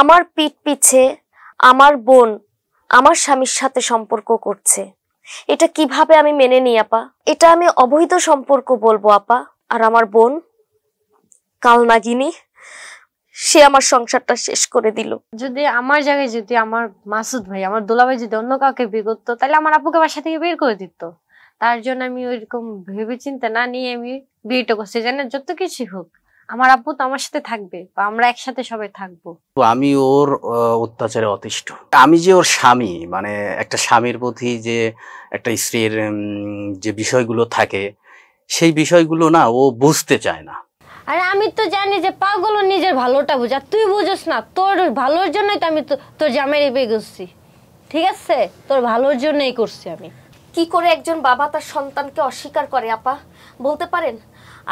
আমার পিঠ পিছে আমার বোন আমার স্বামীর সাথে সম্পর্ক করছে এটা কিভাবে আমি মেনে নিই আপা এটা আমি অবৈধ সম্পর্ক বলবো আপা আর আমার বোন কাল নাগিনী সে আমার সংসারটা শেষ করে দিল যদি আমার জায়গায় যদি আমার মাসুদ ভাই আমার দোলাভাই যদি অন্য কাউকে বিগত করতো তাহলে আমার আপুকে বাসা থেকে বের করে দিত তার জন্য আমি ওইরকম ভেবে চিন্তা না নিয়ে আমি বিয়েটা করছি জানেন যত কিছুই হোক আমার আব্বু তো আমার সাথে থাকবে বা আমরা একসাথে সবাই থাকবো তো আমি ওর অত্যাচারে অতিষ্ঠ আমি যে ওর স্বামী মানে একটা স্বামীর প্রতি যে একটা স্ত্রীর যে বিষয়গুলো থাকে সেই বিষয়গুলো না ও বুঝতে চায় না আরে আমি তো জানি যে পাগল নিজের ভালোটা বোঝা তুই বুঝোস না তোর ভালোর জন্যই তো আমি তোর জামাই রেপে গেছি ঠিক আছে তোর ভালোর জন্যই করছি আমি কি করে একজন বাবা তার সন্তানকে অস্বীকার করে আপা বলতে পারেন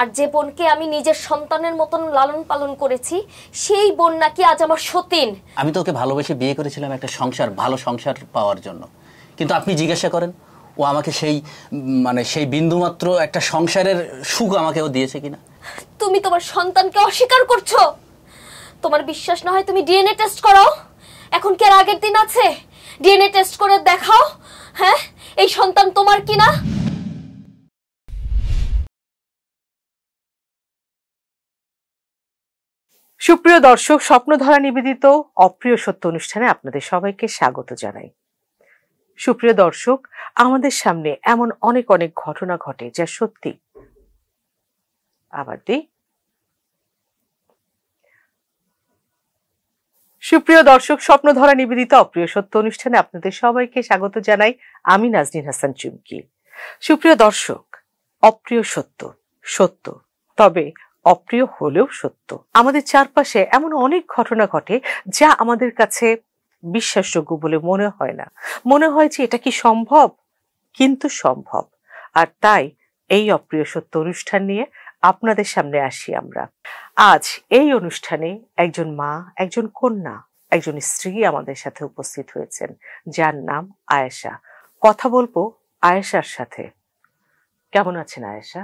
আর যে বোনকে আমি নিজের সন্তানের মতন লালন পালন করেছি সেই বোন নাকি আজ আমার সতীন আমি তো ওকে ভালোবেসে বিয়ে করেছিলাম একটা সংসার ভালো সংসার পাওয়ার জন্য কিন্তু আপনি জিজ্ঞাসা করেন ও আমাকে সেই মানে সেই বিন্দুমাত্র একটা সংসারের সুখ আমাকে ও দিয়েছে কিনা তুমি তোমার সন্তানকে অস্বীকার করছো তোমার বিশ্বাস না হয় তুমি ডিএনএ টেস্ট করো এখন কি আর আগের দিন আছে ডিএনএ টেস্ট করে দেখাও হ্যাঁ এই সন্তান তোমার কিনা সুপ্রিয় দর্শক স্বপ্নধরা নিবেদিত অপ্রিয় সত্য অনুষ্ঠানে আপনাদের সবাইকে স্বাগত জানাই সুপ্রিয় দর্শক আমাদের সামনে এমন অনেক অনেক ঘটনা ঘটে যা সত্যি আবার সুপ্রিয় দর্শক স্বপ্নধরা নিবেদিত অপ্রিয় সত্য অনুষ্ঠানে আপনাদের সবাইকে স্বাগত জানাই আমি নাজনীন হাসান চুমকি সুপ্রিয় দর্শক অপ্রিয় সত্য সত্য তবে অপ্রিয় হলেও সত্য আমাদের চারপাশে এমন অনেক ঘটনা ঘটে যা আমাদের কাছে বিশ্বাসযোগ্য বলে মনে হয় না মনে হয় যে এটা কি সম্ভব কিন্তু সম্ভব আর তাই এই অপ্রিয় সত্য অনুষ্ঠান নিয়ে আপনাদের সামনে আসি আমরা আজ এই অনুষ্ঠানে একজন মা একজন কন্যা একজন স্ত্রী আমাদের সাথে উপস্থিত হয়েছেন যার নাম আয়েশা কথা বলবো আয়েশার সাথে কেমন আছেন আয়েশা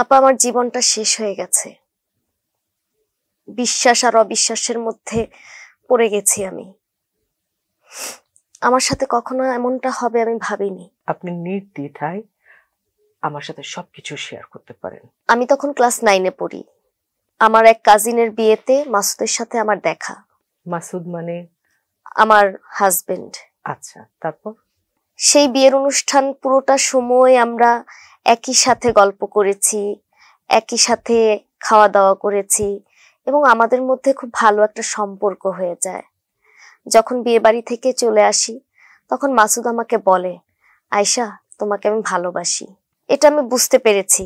আপা আমার জীবনটা শেষ হয়ে গেছে বিশ্বাস আর অবিশ্বাসের মধ্যে পড়ে গেছি আমি আমার সাথে কখনো এমনটা হবে আমি ভাবিনি আপনি নির্দ্বিধায় আমার সাথে সবকিছু শেয়ার করতে পারেন আমি তখন ক্লাস নাইনে পড়ি আমার এক কাজিনের বিয়েতে মাসুদের সাথে আমার দেখা মাসুদ মানে আমার হাজবেন্ড আচ্ছা তারপর সেই বিয়ের অনুষ্ঠান পুরোটা সময় আমরা একই সাথে গল্প করেছি একই সাথে খাওয়া দাওয়া করেছি এবং আমাদের মধ্যে খুব ভালো একটা সম্পর্ক হয়ে যায় যখন বিয়ে বাড়ি থেকে চলে আসি তখন মাসুদ আমাকে বলে আয়সা তোমাকে আমি ভালোবাসি এটা আমি বুঝতে পেরেছি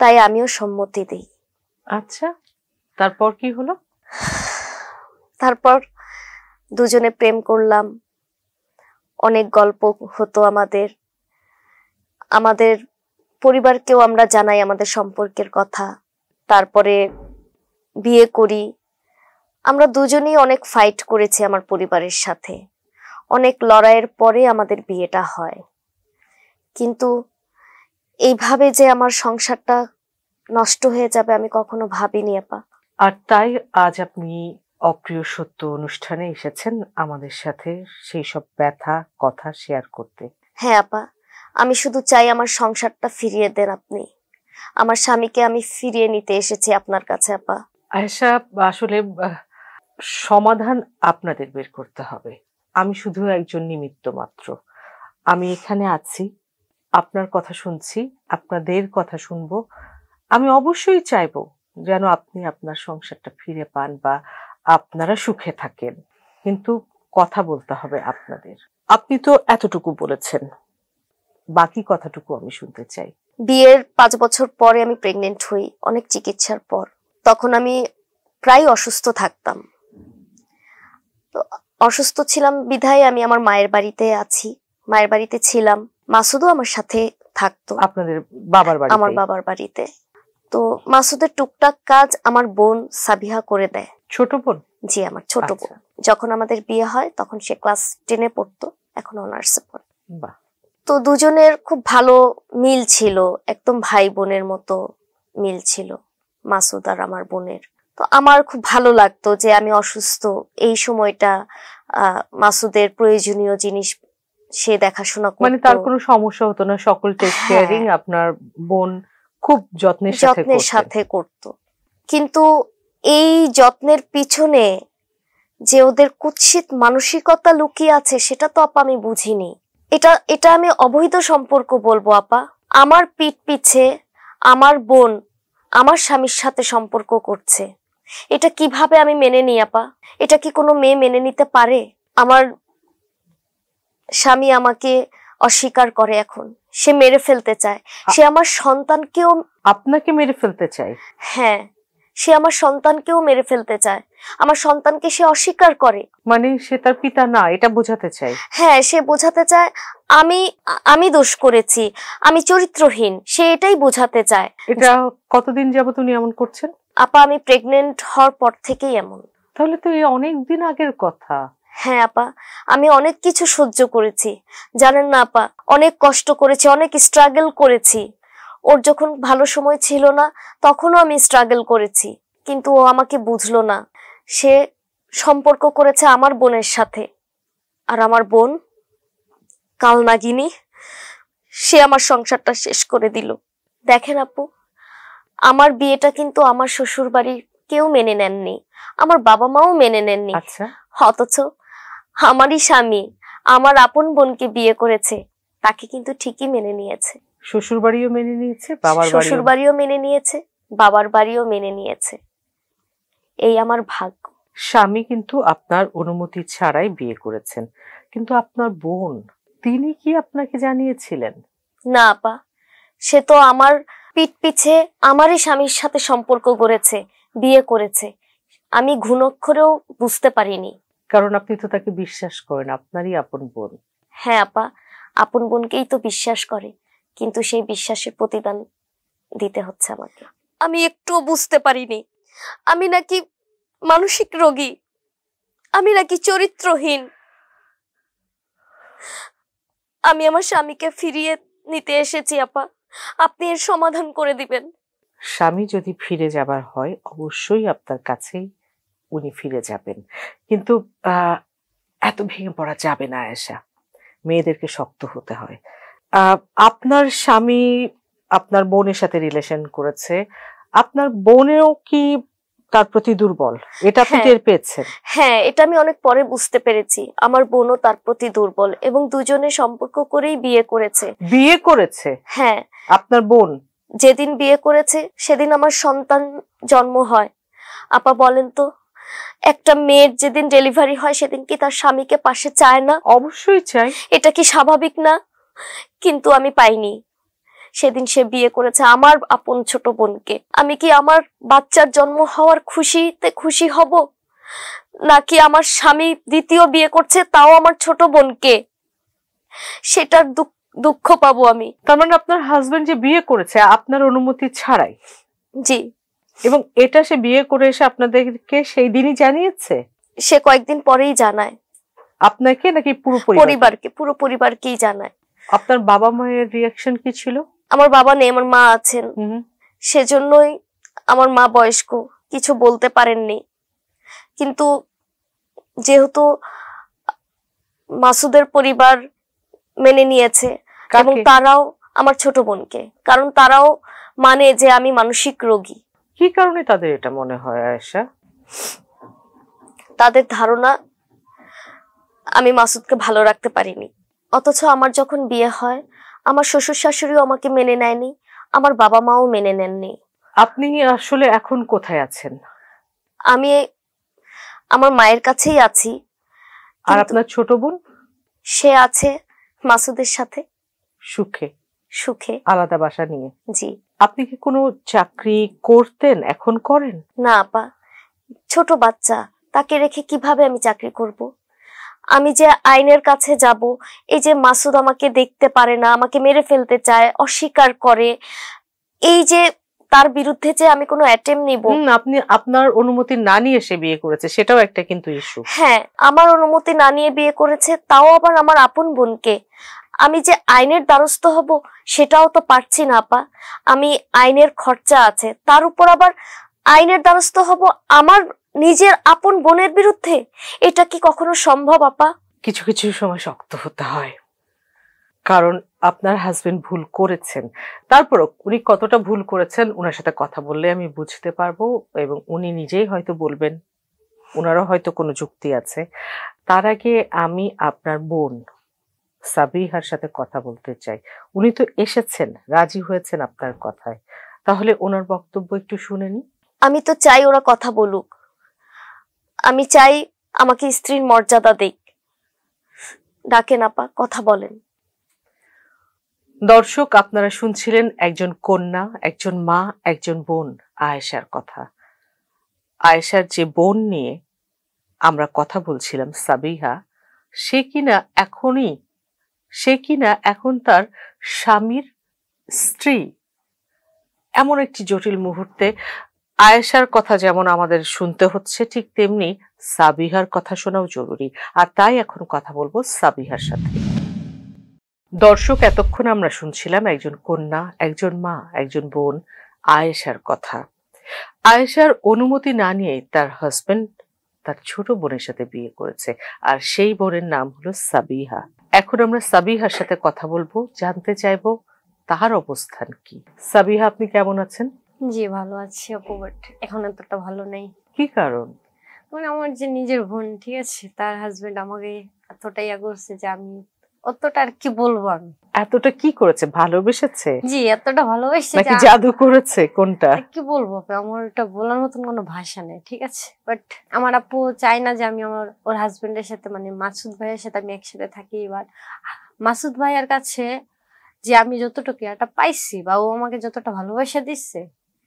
তাই আমিও সম্মতি দিই আচ্ছা তারপর কি হলো তারপর দুজনে প্রেম করলাম অনেক গল্প হতো আমাদের আমাদের পরিবারকেও আমরা জানাই আমাদের সম্পর্কের কথা তারপরে বিয়ে করি আমরা দুজনেই অনেক ফাইট করেছি আমার পরিবারের সাথে অনেক লড়াইয়ের পরে আমাদের বিয়েটা হয় কিন্তু এইভাবে যে আমার সংসারটা নষ্ট হয়ে যাবে আমি কখনো ভাবিনি আপা আর তাই আজ আপনি অপ্রিয় সত্য অনুষ্ঠানে এসেছেন আমাদের সাথে সেই সব ব্যথা কথা শেয়ার করতে হ্যাঁ আপা আমি শুধু চাই আমার সংসারটা ফিরিয়ে দেন আপনি আমার স্বামীকে আমি ফিরিয়ে নিতে এসেছি আপনার কাছে আপা আয়েশা আসলে সমাধান আপনাদের বের করতে হবে আমি শুধু একজন নিমিত্ত মাত্র আমি এখানে আছি আপনার কথা শুনছি আপনাদের কথা শুনব আমি অবশ্যই চাইব যেন আপনি আপনার সংসারটা ফিরে পান বা আপনারা সুখে থাকেন কিন্তু কথা বলতে হবে আপনাদের আপনি তো এতটুকু বলেছেন বাকি কথাটুকু আমি শুনতে চাই বিয়ের পাঁচ বছর পরে আমি প্রেগনেন্ট হই অনেক চিকিৎসার পর তখন আমি প্রায় অসুস্থ থাকতাম তো অসুস্থ ছিলাম বিধায় আমি আমার মায়ের বাড়িতে আছি মায়ের বাড়িতে ছিলাম মাসুদও আমার সাথে থাকতো আপনাদের বাবার বাড়িতে আমার বাবার বাড়িতে তো মাসুদের টুকটাক কাজ আমার বোন সাবিহা করে দেয় ছোট বোন জি আমার ছোট আচ্ছা। বোন যখন আমাদের বিয়ে হয় তখন সে ক্লাস টেনে পড়তো এখন অনার্সে পড়ে বাহ তো দুজনের খুব ভালো মিল ছিল একদম ভাই বোনের মতো মিল ছিল মাসুদ আর আমার বোনের তো আমার খুব ভালো লাগতো যে আমি অসুস্থ এই সময়টা মাসুদের প্রয়োজনীয় জিনিস সে দেখাশোনা করতো মানে তার কোনো সমস্যা হতো না সকল টেক কেয়ারিং হ্যাঁ। আপনার বোন খুব যত্নের সাথে যত্নের সাথে করত কিন্তু এই যত্নের পিছনে যে ওদের কুৎসিত মানসিকতা লুকিয়ে আছে সেটা তো আপা আমি বুঝিনি এটা এটা আমি অবহিত সম্পর্ক বলবো আপা আমার পিঠ পিছে আমার বোন আমার স্বামীর সাথে সম্পর্ক করছে এটা কিভাবে আমি মেনে নিই আপা এটা কি কোনো মেয়ে মেনে নিতে পারে আমার স্বামী আমাকে অস্বীকার করে এখন সে মেরে ফেলতে চায় সে আমার সন্তানকেও আপনাকে মেরে ফেলতে চায় হ্যাঁ সে আমার সন্তানকেও মেরে ফেলতে চায় আমার সন্তানকে সে অস্বীকার করে মানে সে তার পিতা না এটা বোঝাতে চায় হ্যাঁ সে বোঝাতে চায় আমি আমি দোষ করেছি আমি চরিত্রহীন সে এটাই বোঝাতে চায় এটা কতদিন যাবত উনি এমন করছেন আপা আমি প্রেগনেন্ট হওয়ার পর থেকেই এমন তাহলে তো এই অনেক দিন আগের কথা হ্যাঁ আপা আমি অনেক কিছু সহ্য করেছি জানেন না আপা অনেক কষ্ট করেছি অনেক স্ট্রাগল করেছি ওর যখন ভালো সময় ছিল না তখনও আমি স্ট্রাগল করেছি কিন্তু ও আমাকে বুঝলো না সে সম্পর্ক করেছে আমার বোনের সাথে আর আমার বোন কাল নাগিনী সে আমার সংসারটা শেষ করে দিল দেখেন আপু আমার বিয়েটা কিন্তু আমার শ্বশুর বাড়ির কেউ মেনে নেননি আমার বাবা মাও মেনে নেননি আচ্ছা। অথচ আমারই স্বামী আমার আপন বোনকে বিয়ে করেছে তাকে কিন্তু ঠিকই মেনে নিয়েছে শ্বশুর বাড়িও মেনে নিয়েছে বাবার শ্বশুর বাড়িও মেনে নিয়েছে বাবার বাড়িও মেনে নিয়েছে এই আমার ভাগ্য স্বামী কিন্তু আপনার অনুমতি ছাড়াই বিয়ে করেছেন কিন্তু আপনার বোন তিনি কি আপনাকে জানিয়েছিলেন না আপা সে তো আমার পিঠ পিছে আমারই স্বামীর সাথে সম্পর্ক গড়েছে বিয়ে করেছে আমি ঘুণক্ষরেও বুঝতে পারিনি কারণ আপনি তো তাকে বিশ্বাস করেন আপনারই আপন বোন হ্যাঁ আপা আপন বোনকেই তো বিশ্বাস করে কিন্তু সেই বিশ্বাসের প্রতিদান দিতে হচ্ছে আমাকে আমি একটুও বুঝতে পারিনি আমি নাকি মানসিক রোগী আমি নাকি চরিত্রহীন আমি আমার স্বামীকে ফিরিয়ে নিতে এসেছি আপা আপনি এর সমাধান করে দিবেন স্বামী যদি ফিরে যাবার হয় অবশ্যই আপনার কাছে উনি ফিরে যাবেন কিন্তু এত ভেঙে পড়া যাবে না আয়সা মেয়েদেরকে শক্ত হতে হয় আপনার স্বামী আপনার বোনের সাথে রিলেশন করেছে আপনার বোনেও কি তার প্রতি দুর্বল এটা হ্যাঁ। টের পেয়েছে হ্যাঁ এটা আমি অনেক পরে বুঝতে পেরেছি আমার বোনও তার প্রতি দুর্বল এবং দুজনে সম্পর্ক করেই বিয়ে করেছে বিয়ে করেছে হ্যাঁ আপনার বোন যেদিন বিয়ে করেছে সেদিন আমার সন্তান জন্ম হয় আপা বলেন তো একটা মেয়ের যেদিন ডেলিভারি হয় সেদিন কি তার স্বামীকে পাশে চায় না অবশ্যই চায় এটা কি স্বাভাবিক না কিন্তু আমি পাইনি সেদিন সে বিয়ে করেছে আমার আপন ছোট বোনকে আমি কি আমার বাচ্চার জন্ম হওয়ার খুশিতে খুশি হব নাকি আমার স্বামী দ্বিতীয় বিয়ে করছে তাও আমার ছোট বোনকে সেটার দুঃখ পাবো আমি তার মানে আপনার হাজবেন্ড যে বিয়ে করেছে আপনার অনুমতি ছাড়াই জি এবং এটা সে বিয়ে করে এসে আপনাদেরকে সেই দিনই জানিয়েছে সে কয়েকদিন পরেই জানায় আপনাকে নাকি পুরো পরিবারকে পুরো পরিবারকেই জানায় আপনার বাবা মায়ের রিয়াকশন কি ছিল আমার বাবা নেই আমার মা আছেন সেজন্যই আমার মা বয়স্ক কিছু বলতে পারেননি কিন্তু যেহেতু মাসুদের পরিবার মেনে নিয়েছে এবং তারাও আমার ছোট বোনকে কারণ তারাও মানে যে আমি মানসিক রোগী কি কারণে তাদের এটা মনে হয় আয়েশা তাদের ধারণা আমি মাসুদকে ভালো রাখতে পারিনি অথচ আমার যখন বিয়ে হয় আমার শ্বশুর শাশুড়িও আমাকে মেনে নেয়নি আমার বাবা মাও মেনে নেননি আপনি আসলে এখন কোথায় আছেন আমি আমার মায়ের কাছেই আছি আর আপনার ছোট বোন সে আছে মাসুদের সাথে সুখে সুখে আলাদা বাসা নিয়ে জি আপনি কি কোনো চাকরি করতেন এখন করেন না আপা ছোট বাচ্চা তাকে রেখে কিভাবে আমি চাকরি করব আমি যে আইনের কাছে যাব এই যে মাসুদ আমাকে দেখতে পারে না আমাকে মেরে ফেলতে চায় অস্বীকার করে এই যে তার বিরুদ্ধে যে আমি কোনো অ্যাটেম্প নিব আপনি আপনার অনুমতি না নিয়ে সে বিয়ে করেছে সেটাও একটা কিন্তু ইস্যু হ্যাঁ আমার অনুমতি না নিয়ে বিয়ে করেছে তাও আবার আমার আপন বোনকে আমি যে আইনের দ্বারস্থ হব সেটাও তো পারছি না আপা আমি আইনের খরচা আছে তার উপর আবার আইনের দ্বারস্থ হব আমার নিজের আপন বোনের বিরুদ্ধে এটা কি কখনো সম্ভব আপা কিছু কিছু সময় শক্ত হতে হয় কারণ আপনার হাজবেন্ড ভুল করেছেন তারপর উনি কতটা ভুল করেছেন ওনার সাথে কথা বললে আমি বুঝতে পারবো এবং উনি নিজেই হয়তো বলবেন ওনারও হয়তো কোনো যুক্তি আছে তার আগে আমি আপনার বোন সাবিহার সাথে কথা বলতে চাই উনি তো এসেছেন রাজি হয়েছেন আপনার কথায় তাহলে ওনার বক্তব্য একটু শুনে নি আমি তো চাই ওরা কথা বলুক আমি চাই আমাকে স্ত্রীর মর্যাদা দিক ডাকেন আপা কথা বলেন দর্শক আপনারা শুনছিলেন একজন কন্যা একজন মা একজন বোন আয়েশার কথা আয়েশার যে বোন নিয়ে আমরা কথা বলছিলাম সাবিহা সে কিনা এখনই সে কিনা এখন তার স্বামীর স্ত্রী এমন একটি জটিল মুহূর্তে আয়েশার কথা যেমন আমাদের শুনতে হচ্ছে ঠিক তেমনি সাবিহার কথা শোনাও জরুরি আর তাই এখন কথা বলবো সাবিহার সাথে দর্শক এতক্ষণ আমরা শুনছিলাম একজন কন্যা একজন মা একজন বোন আয়েশার কথা আয়েশার অনুমতি না নিয়ে তার হাজবেন্ড তার ছোট বোনের সাথে বিয়ে করেছে আর সেই বোনের নাম হলো সাবিহা এখন আমরা সাবিহার সাথে কথা বলবো জানতে চাইবো তাহার অবস্থান কি সাবিহা আপনি কেমন আছেন জি ভালো আছি অপু বাট এখন এতটা ভালো নেই কি কারণ মানে আমার যে নিজের বোন ঠিক আছে তার হাজবেন্ড আমাকে এতটাই ইয়া করছে যে আমি অতটা আর কি বলবো আমি এতটা কি করেছে ভালোবেসেছে জি এতটা ভালোবেসে নাকি জাদু করেছে কোনটা কি বলবো আমার এটা বলার মতন কোনো ভাষা নেই ঠিক আছে বাট আমার আপু চায় না যে আমি আমার ওর হাজবেন্ডের সাথে মানে মাসুদ ভাইয়ের সাথে আমি একসাথে থাকি এবার মাসুদ ভাইয়ের কাছে যে আমি যতটুকু একটা পাইছি বা ও আমাকে যতটা ভালোবাসা দিচ্ছে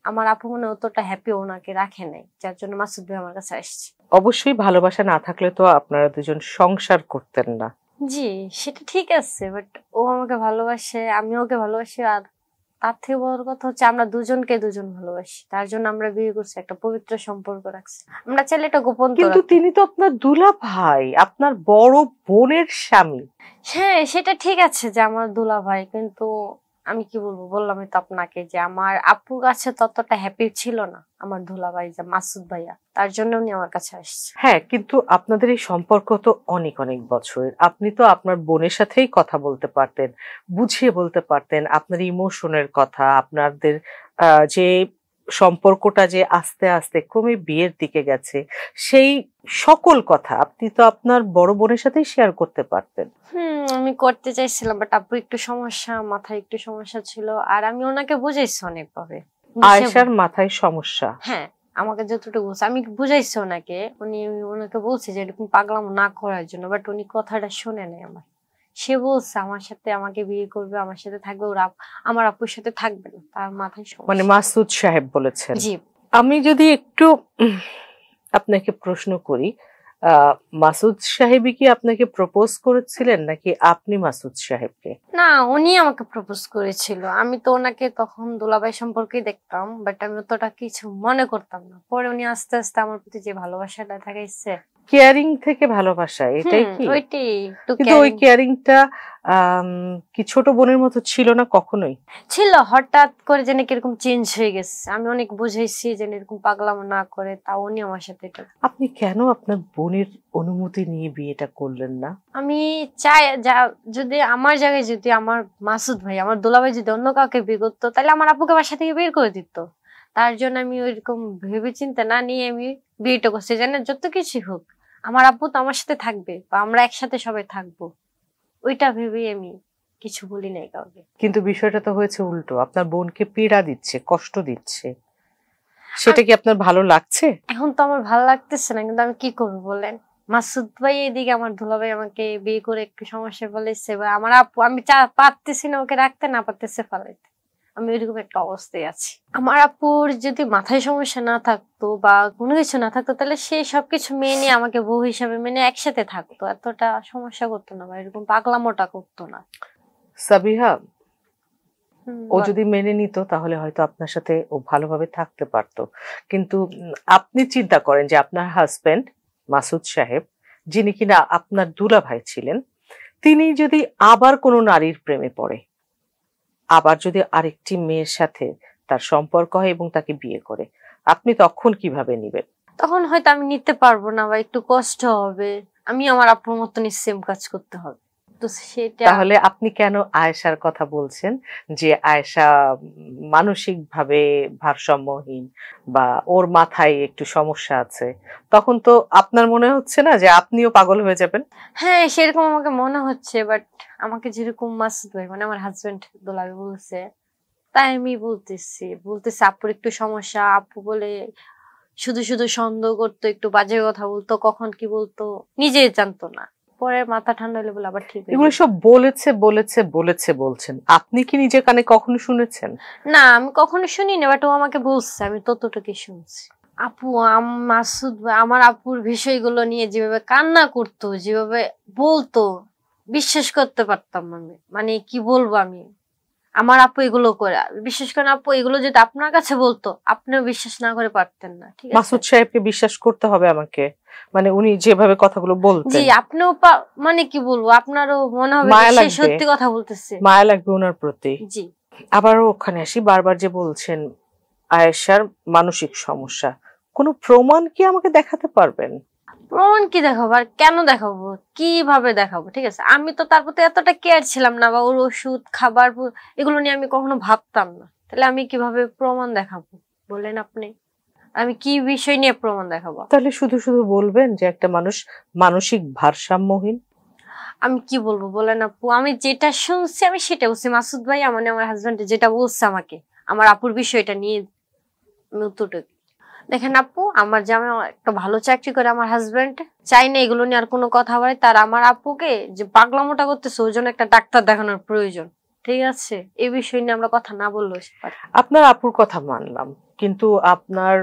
আমার আপু মনে অতটা হ্যাপি ওনাকে রাখে নাই যার জন্য মাসুদ ভাই আমার কাছে আসছে অবশ্যই ভালোবাসা না থাকলে তো আপনারা দুজন সংসার করতেন না জি সেটা ঠিক আছে বাট ও আমাকে ভালোবাসে আমি ওকে ভালোবাসি আর তার থেকে বড় কথা হচ্ছে আমরা দুজনকে দুজন ভালোবাসি তার জন্য আমরা বিয়ে করছি একটা পবিত্র সম্পর্ক রাখছি আমরা চাইলে এটা গোপন কিন্তু তিনি তো আপনার দুলা ভাই আপনার বড় বোনের স্বামী হ্যাঁ সেটা ঠিক আছে যে আমার দুলা ভাই কিন্তু আমি কি বলবো বললাম তো আপনাকে যে আমার আপুর কাছে ততটা হ্যাপি ছিল না আমার ধুলা ভাই যা মাসুদ ভাইয়া তার জন্য উনি আমার কাছে আসছে হ্যাঁ কিন্তু আপনাদের এই সম্পর্ক তো অনেক অনেক বছরের আপনি তো আপনার বোনের সাথেই কথা বলতে পারতেন বুঝিয়ে বলতে পারতেন আপনার ইমোশনের কথা আপনাদের যে সম্পর্কটা যে আস্তে আস্তে ক্রমে বিয়ের দিকে গেছে সেই সকল কথা আপনি তো আপনার বড় বোনের সাথেই শেয়ার করতে পারতেন আমি করতে চাইছিলাম বাট আপু একটু সমস্যা মাথায় একটু সমস্যা ছিল আর আমি ওনাকে বুঝাইছি অনেকভাবে আয়েশার মাথায় সমস্যা হ্যাঁ আমাকে যতটুকু বলছে আমি বুঝাইছি ওনাকে উনি ওনাকে বলছি যে এরকম পাগলাম না করার জন্য বাট উনি কথাটা শোনে নাই আমার সে বলছে আমার সাথে আমাকে বিয়ে করবে আমার সাথে থাকবে ওরা আমার আপুর সাথে থাকবে না তার মাথায় মানে মাসুদ সাহেব বলেছেন জি আমি যদি একটু আপনাকে প্রশ্ন করি মাসুদ সাহেবই কি আপনাকে প্রপোজ করেছিলেন নাকি আপনি মাসুদ সাহেবকে না উনি আমাকে প্রপোজ করেছিল আমি তো ওনাকে তখন দোলাবাই সম্পর্কে দেখতাম বাট আমি অতটা কিছু মনে করতাম না পরে উনি আস্তে আস্তে আমার প্রতি যে ভালোবাসাটা থাকাইছে কেয়ারিং থেকে ভালোবাসা এটাই কি কিন্তু ওই কেয়ারিংটা কি ছোট বোনের মতো ছিল না কখনোই ছিল হঠাৎ করে যেন কিরকম চেঞ্জ হয়ে গেছে আমি অনেক বুঝাইছি যেন এরকম পাগলাম না করে তা উনি আমার সাথে আপনি কেন আপনার বোনের অনুমতি নিয়ে বিয়েটা করলেন না আমি চাই যা যদি আমার জায়গায় যদি আমার মাসুদ ভাই আমার দোলা ভাই যদি অন্য কাউকে বিয়ে করতো তাহলে আমার আপুকে বাসা থেকে বের করে দিত তার জন্য আমি ওইরকম ভেবে চিন্তা না নিয়ে আমি বিয়েটা করছি জানেন যত কিছু হোক আমার আব্বু তো আমার সাথে থাকবে বা আমরা একসাথে সবাই থাকবো ওইটা ভেবেই আমি কিছু বলি নাই কাউকে কিন্তু বিষয়টা তো হয়েছে উল্টো আপনার বোনকে পীড়া দিচ্ছে কষ্ট দিচ্ছে সেটা কি আপনার ভালো লাগছে এখন তো আমার ভালো লাগতেছে না কিন্তু আমি কি করবো বলেন মাসুদ ভাই এইদিকে আমার ধুলা ভাই আমাকে বিয়ে করে একটু সমস্যা বলেছে বা আমার আপু আমি চা পারতেছি না ওকে রাখতে না পারতেছে ফালাইতে আমি এরকম একটা অবস্থায় আছি আমার আপুর যদি মাথায় সমস্যা না থাকতো বা কোনো কিছু না থাকতো তাহলে সে সবকিছু মেনে আমাকে বউ হিসাবে মেনে একসাথে থাকতো এতটা সমস্যা করতো না বা এরকম পাগলামোটা করতো না সাবিহা ও যদি মেনে নিত তাহলে হয়তো আপনার সাথে ও ভালোভাবে থাকতে পারত কিন্তু আপনি চিন্তা করেন যে আপনার হাজব্যান্ড মাসুদ সাহেব যিনি কিনা আপনার দুলা ভাই ছিলেন তিনি যদি আবার কোনো নারীর প্রেমে পড়ে আবার যদি আরেকটি মেয়ের সাথে তার সম্পর্ক হয় এবং তাকে বিয়ে করে আপনি তখন কিভাবে নেবেন তখন হয়তো আমি নিতে পারবো না বা একটু কষ্ট হবে আমি আমার আপুর মতন সেম কাজ করতে হবে তো সেটা তাহলে আপনি কেন আয়েশার কথা বলছেন যে আয়েশা মানসিকভাবে ভারসাম্যহীন বা ওর মাথায় একটু সমস্যা আছে তখন তো আপনার মনে হচ্ছে না যে আপনিও পাগল হয়ে যাবেন হ্যাঁ সেরকম আমাকে মনে হচ্ছে বাট আমাকে যেরকম মাসুদ ভাই মানে আমার হাজবেন্ড দোলাবে বলছে তাই আমি বলতেছি বলতেছি আপুর একটু সমস্যা আপু বলে শুধু শুধু সন্দেহ করতো একটু বাজে কথা বলতো কখন কি বলতো নিজে জানতো না পরে মাথা ঠান্ডা হলে বলে আবার ঠিক এগুলো সব বলেছে বলেছে বলেছে বলছেন আপনি কি নিজে কানে কখনো শুনেছেন না আমি কখনো শুনিনি বাট ও আমাকে বলছে আমি ততটুকুই শুনছি আপু মাসুদ আমার আপুর বিষয়গুলো নিয়ে যেভাবে কান্না করতো যেভাবে বলতো বিশ্বাস করতে পারতাম আমি মানে কি বলবো আমি আমার আপু এগুলো করে বিশেষ করে আপু এগুলো যদি আপনার কাছে বলতো আপনিও বিশ্বাস না করে পারতেন না ঠিক আছে মাসুদ সাহেবকে বিশ্বাস করতে হবে আমাকে মানে উনি যেভাবে কথাগুলো বলতেন জি আপনিও মানে কি বলবো আপনারও মনে হবে সে সত্যি কথা বলতেছে মায়া লাগবে ওনার প্রতি জি আবারও ওখানে আসি বারবার যে বলছেন আয়েশার মানসিক সমস্যা কোনো প্রমাণ কি আমাকে দেখাতে পারবেন প্রমাণ কি দেখাবো আর কেন দেখাবো কিভাবে দেখাবো ঠিক আছে আমি তো তার প্রতি এতটা কেয়ার ছিলাম না বা ওর ওষুধ খাবার এগুলো নিয়ে আমি কখনো ভাবতাম না তাহলে আমি কিভাবে প্রমাণ দেখাবো বললেন আপনি আমি কি বিষয় নিয়ে প্রমাণ দেখাবো তাহলে শুধু শুধু বলবেন যে একটা মানুষ মানসিক ভারসাম্যহীন আমি কি বলবো বলেন আপু আমি যেটা শুনছি আমি সেটা বলছি মাসুদ ভাই মানে আমার হাজব্যান্ড যেটা বলছে আমাকে আমার আপুর বিষয়টা নিয়ে আমি উত্তরটা দেখেন আপু আমার জামাই একটা ভালো চাকরি করে আমার হাজবেন্ড চাই না এগুলো নিয়ে আর কোনো কথা বলে তার আমার আপুকে যে পাগলা মোটা করতেছে ওই জন্য একটা ডাক্তার দেখানোর প্রয়োজন ঠিক আছে এ বিষয় নিয়ে আমরা কথা না বললো আপনার আপুর কথা মানলাম কিন্তু আপনার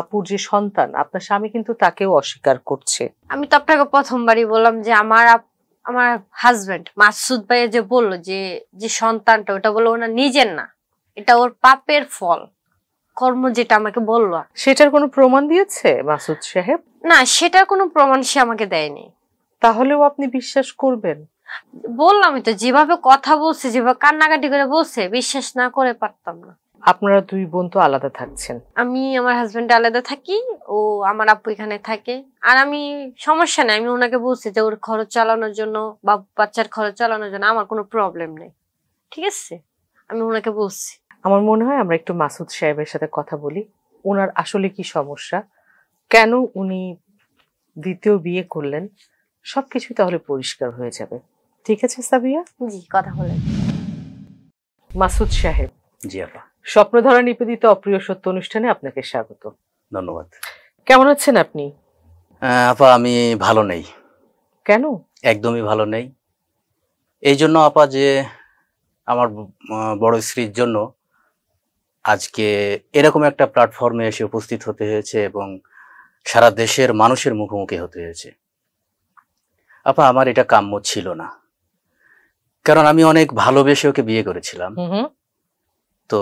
আপুর যে সন্তান আপনার স্বামী কিন্তু তাকেও অস্বীকার করছে আমি তো আপনাকে প্রথমবারই বললাম যে আমার আমার হাজবেন্ড মাসুদ ভাইয়া যে বললো যে যে সন্তানটা ওটা বললো ওনার নিজের না এটা ওর পাপের ফল কর্ম যেটা আমাকে বললো সেটার কোনো প্রমাণ দিয়েছে মাসুদ সাহেব না সেটার কোনো প্রমাণ সে আমাকে দেয়নি তাহলেও আপনি বিশ্বাস করবেন বললাম তো যেভাবে কথা বলছে যেভাবে কান্নাকাটি করে বলছে বিশ্বাস না করে পারতাম না আপনারা দুই বোন তো আলাদা থাকছেন আমি আমার হাজবেন্ড আলাদা থাকি ও আমার আপু এখানে থাকে আর আমি সমস্যা নেই আমি ওনাকে বলছি যে ওর খরচ চালানোর জন্য বা বাচ্চার খরচ চালানোর জন্য আমার কোনো প্রবলেম নেই ঠিক আছে আমি ওনাকে বলছি আমার মনে হয় আমরা একটু মাসুদ সাহেবের সাথে কথা বলি ওনার আসলে কি সমস্যা কেন উনি দ্বিতীয় বিয়ে করলেন সব কিছুই তাহলে পরিষ্কার হয়ে যাবে ঠিক আছে সাবিয়া জি কথা বলেন মাসুদ সাহেব জি আপা স্বপ্নধারা নিবেদিত অপ্রিয় সত্য অনুষ্ঠানে আপনাকে স্বাগত ধন্যবাদ কেমন আছেন আপনি হ্যাঁ, আপা আমি ভালো নেই কেন একদমই ভালো নেই এই জন্য আপা যে আমার বড় স্ত্রীর জন্য আজকে এরকম একটা প্ল্যাটফর্মে এসে উপস্থিত হতে হয়েছে এবং সারা দেশের মানুষের মুখোমুখি হতে হয়েছে আপা আমার এটা কাম্য ছিল না কারণ আমি অনেক ভালোবেসে ওকে বিয়ে করেছিলাম তো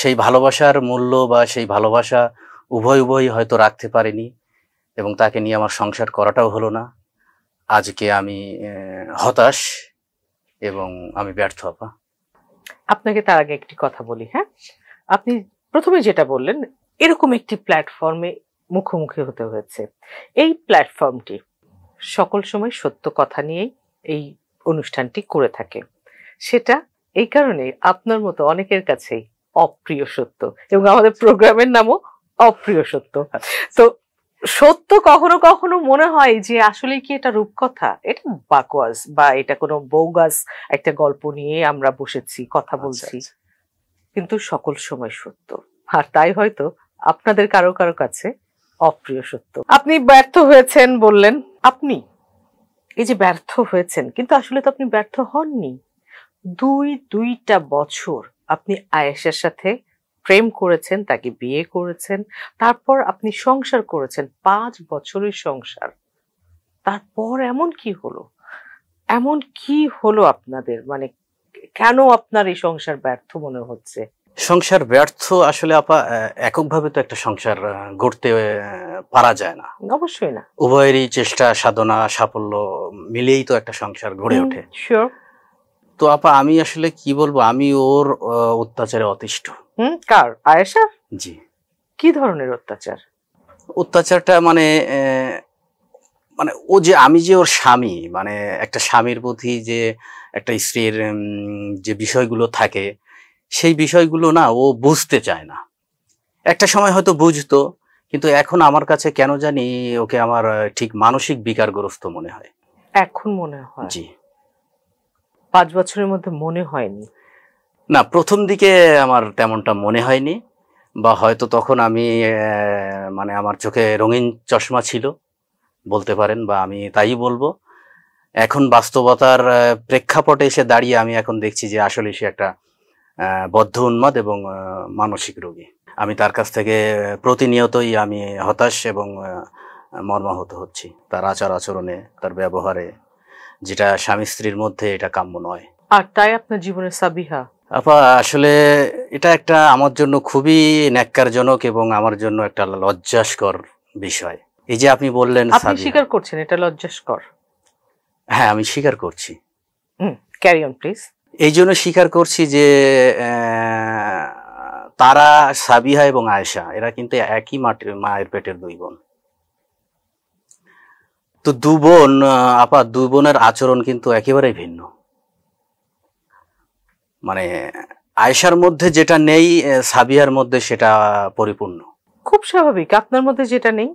সেই ভালোবাসার মূল্য বা সেই ভালোবাসা উভয় উভয় হয়তো রাখতে পারেনি এবং তাকে নিয়ে আমার সংসার করাটাও হলো না আজকে আমি হতাশ এবং আমি ব্যর্থ আপা আপনাকে তার আগে একটি কথা বলি হ্যাঁ আপনি প্রথমে যেটা বললেন এরকম একটি প্ল্যাটফর্মে মুখোমুখি হতে হয়েছে এই প্ল্যাটফর্মটি সকল সময় সত্য কথা নিয়েই এই অনুষ্ঠানটি করে থাকে সেটা এই কারণে আপনার মতো অনেকের কাছেই অপ্রিয় সত্য এবং আমাদের প্রোগ্রামের নামও অপ্রিয় সত্য তো সত্য কখনো কখনো মনে হয় যে আসলে কি এটা রূপকথা এটা বাকওয়াজ বা এটা কোনো বৌগাস একটা গল্প নিয়ে আমরা বসেছি কথা আচ্ছা, বলছি আচ্ছা। কিন্তু সকল সময় সত্য আর তাই হয়তো আপনাদের কারো কারো কাছে অপ্রিয় সত্য আপনি ব্যর্থ হয়েছেন বললেন আপনি এই যে ব্যর্থ হয়েছেন কিন্তু আসলে তো আপনি ব্যর্থ হননি দুই দুইটা বছর আপনি আয়েসের সাথে প্রেম করেছেন তাকে বিয়ে করেছেন তারপর আপনি সংসার করেছেন পাঁচ বছরের সংসার তারপর এমন কি হলো এমন কি হলো আপনাদের মানে কেন আপনার এই সংসার ব্যর্থ মনে হচ্ছে সংসার ব্যর্থ আসলে আপা এককভাবে তো একটা সংসার গড়তে পারা যায় না অবশ্যই না উভয়েরই চেষ্টা সাধনা সাফল্য মিলেই তো একটা সংসার গড়ে ওঠে তো আপা আমি আসলে কি বলবো আমি ওর অত্যাচারে অতিষ্ঠ কার আয়েশা জি কি ধরনের অত্যাচার অত্যাচারটা মানে মানে ও যে আমি যে ওর স্বামী মানে একটা স্বামীর প্রতি যে একটা স্ত্রীর যে বিষয়গুলো থাকে সেই বিষয়গুলো না ও বুঝতে চায় না একটা সময় হয়তো বুঝতো কিন্তু এখন আমার কাছে কেন জানি ওকে আমার ঠিক মানসিক বিকারগ্রস্ত মনে হয় এখন মনে হয় জি পাঁচ বছরের মধ্যে মনে হয়নি না প্রথম দিকে আমার তেমনটা মনে হয়নি বা হয়তো তখন আমি মানে আমার চোখে রঙিন চশমা ছিল বলতে পারেন বা আমি তাই বলবো এখন বাস্তবতার প্রেক্ষাপটে এসে দাঁড়িয়ে আমি এখন দেখছি যে আসলে সে একটা বদ্ধ উন্মাদ এবং মানসিক রোগী আমি তার কাছ থেকে প্রতিনিয়তই আমি হতাশ এবং মর্মাহত হচ্ছি তার আচার আচরণে তার ব্যবহারে যেটা স্বামী স্ত্রীর মধ্যে এটা কাম্য নয় আর তাই আপনার জীবনে সাবিহা আপা আসলে এটা একটা আমার জন্য খুবই ন্যাক্কারজনক এবং আমার জন্য একটা লজ্জাস্কর বিষয় এই যে আপনি বললেন আপনি স্বীকার করছেন এটা লজ্জাস্কর হ্যাঁ আমি স্বীকার করছি ক্যারি অন প্লিজ এই জন্য স্বীকার করছি যে তারা সাবিহা এবং আয়েশা এরা কিন্তু একই মাটির মায়ের পেটের দুই বোন তো দু বোন আপা দু বোনের আচরণ কিন্তু একেবারেই ভিন্ন মানে আয়সার মধ্যে যেটা নেই সাবিয়ার মধ্যে সেটা পরিপূর্ণ খুব স্বাভাবিক আপনার মধ্যে যেটা নেই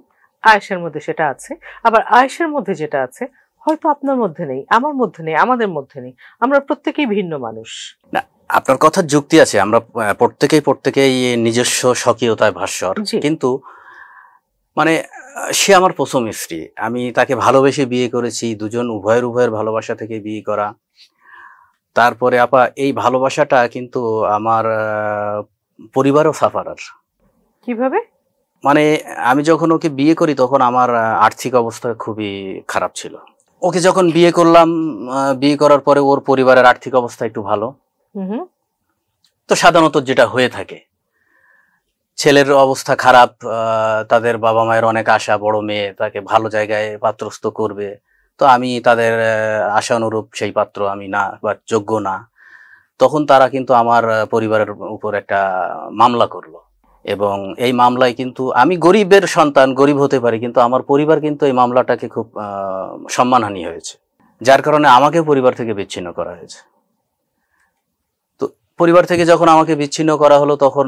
আয়েশের মধ্যে সেটা আছে আবার আয়েশের মধ্যে যেটা আছে হয়তো আপনার মধ্যে নেই আমার মধ্যে নেই আমাদের মধ্যে নেই আমরা প্রত্যেকেই ভিন্ন মানুষ না আপনার কথার যুক্তি আছে আমরা প্রত্যেকেই প্রত্যেকেই নিজস্ব স্বকীয়তায় ভাস্বর কিন্তু মানে সে আমার প্রথম স্ত্রী আমি তাকে ভালোবেসে বিয়ে করেছি দুজন উভয়ের উভয়ের ভালোবাসা থেকে বিয়ে করা তারপরে আপা এই ভালোবাসাটা কিন্তু আমার পরিবারও সাফারার কিভাবে মানে আমি যখন ওকে বিয়ে করি তখন আমার আর্থিক অবস্থা খুবই খারাপ ছিল ওকে যখন বিয়ে করলাম বিয়ে করার পরে ওর পরিবারের আর্থিক অবস্থা একটু ভালো তো সাধারণত যেটা হয়ে থাকে ছেলের অবস্থা খারাপ তাদের বাবা মায়ের অনেক আশা বড় মেয়ে তাকে ভালো জায়গায় পাত্রস্থ করবে তো আমি তাদের আশানুরূপ সেই পাত্র আমি না বা যোগ্য না তখন তারা কিন্তু আমার পরিবারের উপর একটা মামলা করলো এবং এই মামলায় কিন্তু আমি গরিবের সন্তান গরিব হতে পারি কিন্তু আমার পরিবার কিন্তু এই মামলাটাকে খুব সম্মানহানি হয়েছে যার কারণে আমাকে পরিবার থেকে বিচ্ছিন্ন করা হয়েছে পরিবার থেকে যখন আমাকে বিচ্ছিন্ন করা হলো তখন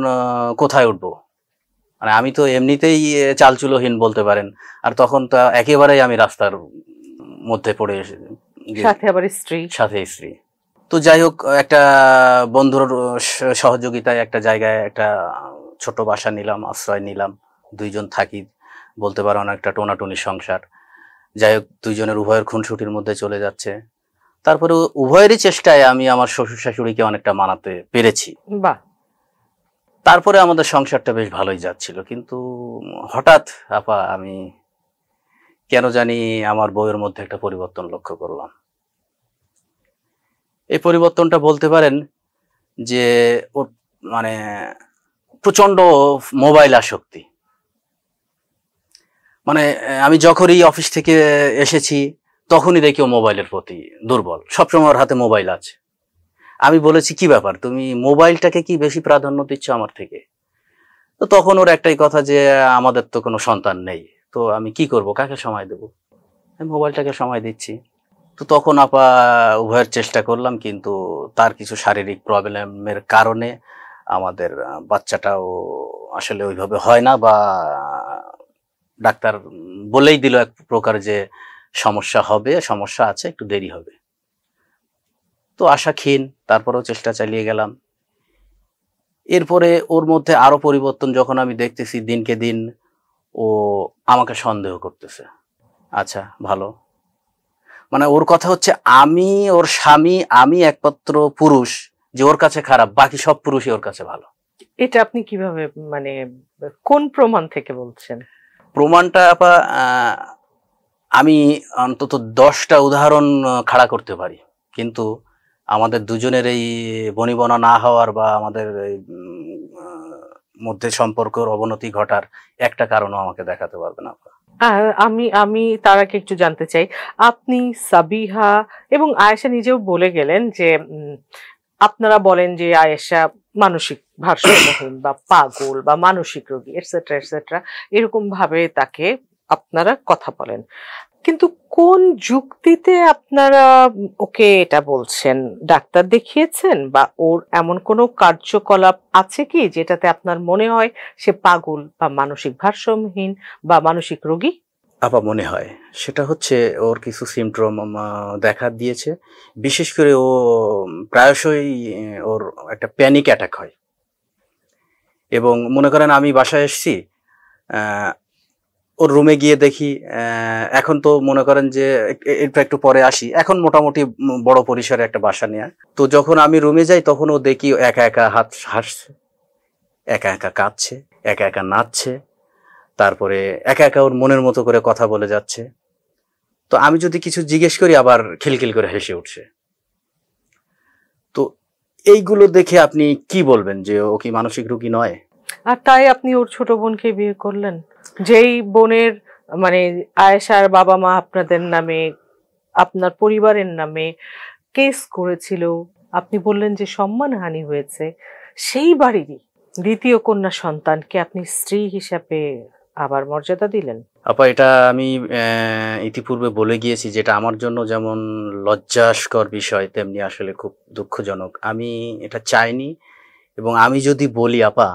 কোথায় উঠবো মানে আমি তো এমনিতেই চালচুলোহীন বলতে পারেন আর তখন তো একেবারেই আমি রাস্তার মধ্যে পড়ে সাথে আবার স্ত্রী সাথে স্ত্রী তো যাই হোক একটা বন্ধুর সহযোগিতায় একটা জায়গায় একটা ছোট বাসা নিলাম আশ্রয় নিলাম দুইজন থাকি বলতে পারো না একটা টোনাটুনি সংসার যাই হোক দুইজনের উভয়ের খুনসুটির মধ্যে চলে যাচ্ছে তারপরে উভয়েরই চেষ্টায় আমি আমার শ্বশুর শাশুড়িকে অনেকটা মানাতে পেরেছি বা তারপরে আমাদের সংসারটা বেশ ভালোই যাচ্ছিল কিন্তু হঠাৎ আপা আমি কেন জানি আমার বইয়ের মধ্যে একটা পরিবর্তন লক্ষ্য করলাম এই পরিবর্তনটা বলতে পারেন যে ওর মানে প্রচণ্ড মোবাইল আসক্তি মানে আমি যখনই অফিস থেকে এসেছি তখনই দেখি ও মোবাইলের প্রতি দুর্বল সবসময় ওর হাতে মোবাইল আছে আমি বলেছি কি ব্যাপার তুমি মোবাইলটাকে কি বেশি প্রাধান্য দিচ্ছ আমার থেকে তো তখন ওর একটাই কথা যে আমাদের তো কোনো সন্তান নেই তো আমি কি করব কাকে সময় দেব আমি মোবাইলটাকে সময় দিচ্ছি তো তখন আপা উভয়ের চেষ্টা করলাম কিন্তু তার কিছু শারীরিক প্রবলেমের কারণে আমাদের বাচ্চাটাও আসলে ওইভাবে হয় না বা ডাক্তার বলেই দিল এক প্রকার যে সমস্যা হবে সমস্যা আছে একটু দেরি হবে তো আশা ক্ষীণ তারপরেও চেষ্টা চালিয়ে গেলাম এরপরে ওর মধ্যে আরও পরিবর্তন যখন আমি দেখতেছি দিনকে দিন ও আমাকে সন্দেহ করতেছে আচ্ছা ভালো মানে ওর কথা হচ্ছে আমি ওর স্বামী আমি একমাত্র পুরুষ যে ওর কাছে খারাপ বাকি সব পুরুষই ওর কাছে ভালো এটা আপনি কিভাবে মানে কোন প্রমাণ থেকে বলছেন প্রমাণটা আপা আমি অন্তত দশটা উদাহরণ খাড়া করতে পারি কিন্তু আমাদের দুজনের এই বনিবনা না হওয়ার বা আমাদের মধ্যে সম্পর্কের অবনতি ঘটার একটা কারণও আমাকে দেখাতে পারবেন আপনার আমি আমি তার আগে একটু জানতে চাই আপনি সাবিহা এবং আয়েশা নিজেও বলে গেলেন যে আপনারা বলেন যে আয়েশা মানসিক ভারসাম্যহীন বা পাগল বা মানসিক রোগী এটসেট্রা এটসেট্রা এরকম ভাবে তাকে আপনারা কথা বলেন কিন্তু কোন যুক্তিতে আপনারা ওকে এটা বলছেন ডাক্তার দেখিয়েছেন বা ওর এমন কোনো কার্যকলাপ আছে কি যেটাতে আপনার মনে হয় সে পাগল বা মানসিক ভারসাম্যহীন বা মানসিক রোগী আবার মনে হয় সেটা হচ্ছে ওর কিছু সিমটম দেখা দিয়েছে বিশেষ করে ও প্রায়শই ওর একটা প্যানিক অ্যাটাক হয় এবং মনে করেন আমি বাসায় এসছি ওর রুমে গিয়ে দেখি এখন তো মনে করেন যে এটা একটু পরে আসি এখন মোটামুটি বড় পরিসরে একটা বাসা নেয়া তো যখন আমি রুমে যাই তখন ও দেখি একা একা হাত হাসছে একা একা কাঁদছে একা একা নাচছে তারপরে একা একা ওর মনের মতো করে কথা বলে যাচ্ছে তো আমি যদি কিছু জিজ্ঞেস করি আবার খিলখিল করে হেসে উঠছে তো এইগুলো দেখে আপনি কি বলবেন যে ও কি মানসিক রোগী নয় আর তাই আপনি ওর ছোট বোনকে বিয়ে করলেন যেই বোনের মানে আয়েশার বাবা মা আপনাদের নামে আপনার পরিবারের নামে কেস করেছিল আপনি বললেন যে সম্মানহানি হয়েছে সেই বাড়িরই দ্বিতীয় কন্যা সন্তানকে আপনি স্ত্রী হিসাবে আবার মর্যাদা দিলেন আপা এটা আমি ইতিপূর্বে বলে গিয়েছি যেটা আমার জন্য যেমন লজ্জাস্কর বিষয় তেমনি আসলে খুব দুঃখজনক আমি এটা চাইনি এবং আমি যদি বলি আপা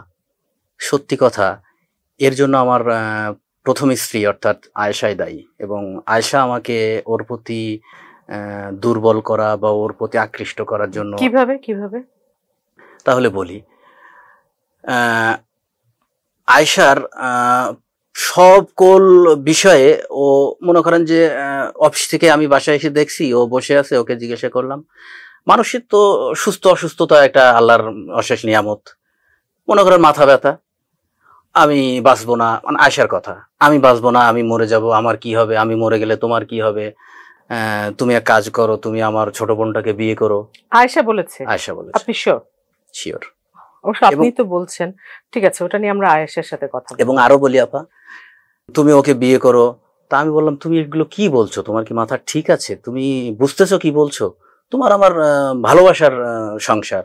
সত্যি কথা এর জন্য আমার প্রথম স্ত্রী অর্থাৎ আয়েশাই দায়ী এবং আয়েশা আমাকে ওর প্রতি দুর্বল করা বা ওর প্রতি আকৃষ্ট করার জন্য কিভাবে কিভাবে তাহলে বলি আয়েশার সকল বিষয়ে ও মনে করেন যে অফিস থেকে আমি বাসায় এসে দেখছি ও বসে আছে ওকে জিজ্ঞাসা করলাম মানুষের তো সুস্থ অসুস্থতা একটা আল্লাহর অশেষ নিয়ামত মনে করেন মাথা ব্যথা আমি বাঁচবো না মানে আশার কথা আমি বাঁচবো না আমি মরে যাব আমার কি হবে আমি মরে গেলে তোমার কি হবে তুমি এক কাজ করো তুমি আমার ছোট বোনটাকে বিয়ে করো আয়সা বলেছে আয়সা বলেছে আপনি শিওর শিওর অবশ্য আপনি তো বলছেন ঠিক আছে ওটা নিয়ে আমরা আয়েশার সাথে কথা এবং আরো বলি আপা তুমি ওকে বিয়ে করো তা আমি বললাম তুমি এগুলো কি বলছো তোমার কি মাথা ঠিক আছে তুমি বুঝতেছো কি বলছো তোমার আমার ভালোবাসার সংসার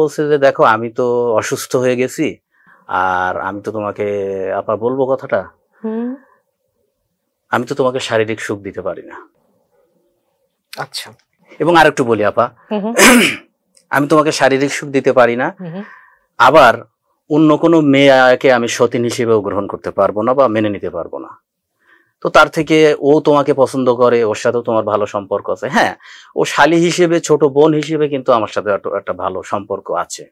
বলছে যে দেখো আমি তো অসুস্থ হয়ে গেছি আর আমি তো তোমাকে আপা বলবো কথাটা আমি তো তোমাকে শারীরিক সুখ দিতে পারি না আচ্ছা এবং আর একটু বলি আপা আমি তোমাকে শারীরিক সুখ দিতে পারি না আবার অন্য কোনো মেয়েকে আমি সতীন হিসেবেও গ্রহণ করতে পারবো না বা মেনে নিতে পারবো না তো তার থেকে ও তোমাকে পছন্দ করে ওর সাথে তোমার ভালো সম্পর্ক আছে হ্যাঁ ও শালী হিসেবে ছোট বোন হিসেবে কিন্তু আমার সাথে একটা ভালো সম্পর্ক আছে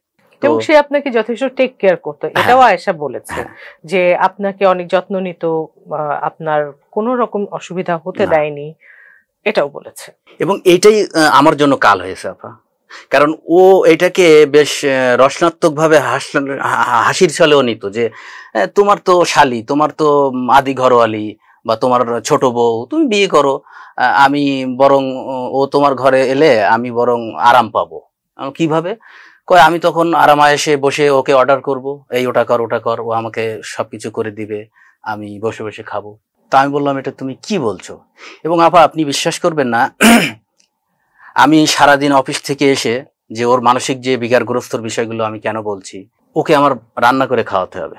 এবং সে আপনাকে যথেষ্ট টেক কেয়ার করত এটাও আয়েশা বলেছে হ্যাঁ। যে আপনাকে অনেক যত্ন নিত আপনার কোন রকম অসুবিধা হতে দেয়নি এটাও বলেছে এবং এটাই আমার জন্য কাল হয়েছে আপা কারণ ও এটাকে বেশ ভাবে হাসির ছলেও নিত যে তোমার তো শালি তোমার তো আদি ঘরোয়ালি বা তোমার ছোট বউ তুমি বিয়ে করো আমি বরং ও তোমার ঘরে এলে আমি বরং আরাম পাবো কিভাবে কয় আমি তখন এসে বসে ওকে অর্ডার করব এই ওটা কর ওটা কর ও আমাকে সব কিছু করে দিবে আমি বসে বসে খাবো তা আমি বললাম এটা তুমি কি বলছো এবং আপা আপনি বিশ্বাস করবেন না আমি সারাদিন অফিস থেকে এসে যে ওর মানসিক যে গ্রস্তর বিষয়গুলো আমি কেন বলছি ওকে আমার রান্না করে খাওয়াতে হবে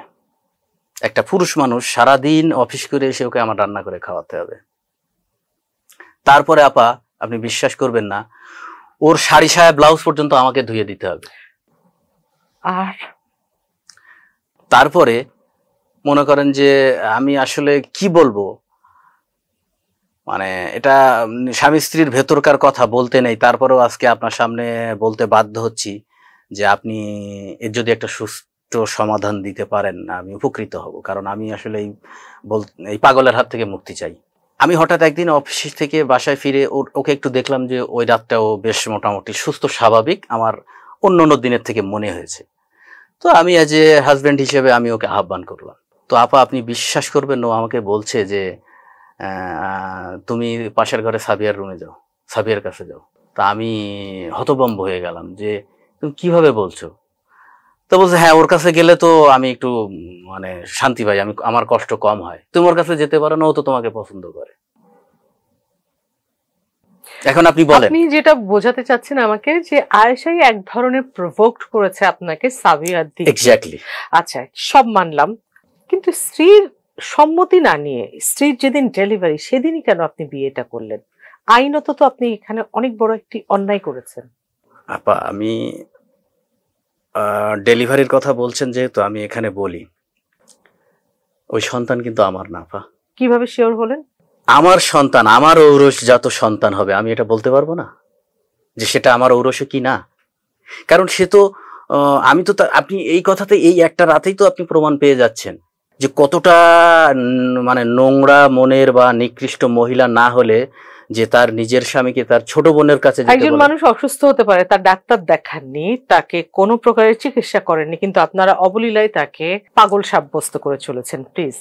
একটা পুরুষ মানুষ সারাদিন অফিস করে এসে ওকে আমার রান্না করে খাওয়াতে হবে তারপরে আপা আপনি বিশ্বাস করবেন না ওর শাড়ি সায়া ব্লাউজ পর্যন্ত আমাকে ধুয়ে দিতে হবে আর তারপরে মনে করেন যে আমি আসলে কি বলবো মানে এটা স্বামী স্ত্রীর ভেতরকার কথা বলতে নেই তারপরেও আজকে আপনার সামনে বলতে বাধ্য হচ্ছি যে আপনি এর যদি একটা সুষ্ঠু সমাধান দিতে পারেন আমি উপকৃত হব কারণ আমি আসলে এই বল এই পাগলের হাত থেকে মুক্তি চাই আমি হঠাৎ একদিন অফিস থেকে বাসায় ফিরে ওকে একটু দেখলাম যে ওই রাতটাও বেশ মোটামুটি সুস্থ স্বাভাবিক আমার অন্য অন্য দিনের থেকে মনে হয়েছে তো আমি এজ এ হাজব্যান্ড হিসেবে আমি ওকে আহ্বান করলাম তো আপা আপনি বিশ্বাস করবেন ও আমাকে বলছে যে তুমি পাশের ঘরে সাবিয়ার রুমে যাও সাবিয়ার কাছে যাও তা আমি হতবম্ব হয়ে গেলাম যে তুমি কিভাবে বলছো তো বলছে হ্যাঁ ওর কাছে গেলে তো আমি একটু মানে শান্তি পাই আমি আমার কষ্ট কম হয় তুমি ওর কাছে যেতে পারো না ও তো তোমাকে পছন্দ করে এখন আপনি বলেন আপনি যেটা বোঝাতে চাচ্ছেন আমাকে যে আয়েশাই এক ধরনের প্রভোকড করেছে আপনাকে সাবিয়ার দিকে এক্স্যাক্টলি আচ্ছা সব মানলাম কিন্তু স্ত্রীর সম্মতি না নিয়ে স্ত্রীর যেদিন ডেলিভারি সেদিনই কেন আপনি বিয়েটা করলেন আইনত তো আপনি এখানে অনেক বড় একটি অন্যায় করেছেন আপা আমি ডেলিভারির কথা বলছেন যেহেতু আমি এখানে বলি ওই সন্তান কিন্তু আমার না পা কিভাবে শিওর হলেন আমার সন্তান আমার যত সন্তান হবে আমি এটা বলতে পারবো না যে সেটা আমার ঔরসে কি না কারণ সে তো আমি তো আপনি এই কথাতে এই একটা রাতেই তো আপনি প্রমাণ পেয়ে যাচ্ছেন যে কতটা মানে নোংরা মনের বা নিকৃষ্ট মহিলা না হলে যে তার নিজের স্বামীকে তার ছোট বোনের কাছে একজন মানুষ অসুস্থ হতে পারে তার ডাক্তার দেখাননি তাকে কোনো প্রকারের চিকিৎসা করেননি কিন্তু আপনারা অবলীলায় তাকে পাগল সাব্যস্ত করে চলেছেন প্লিজ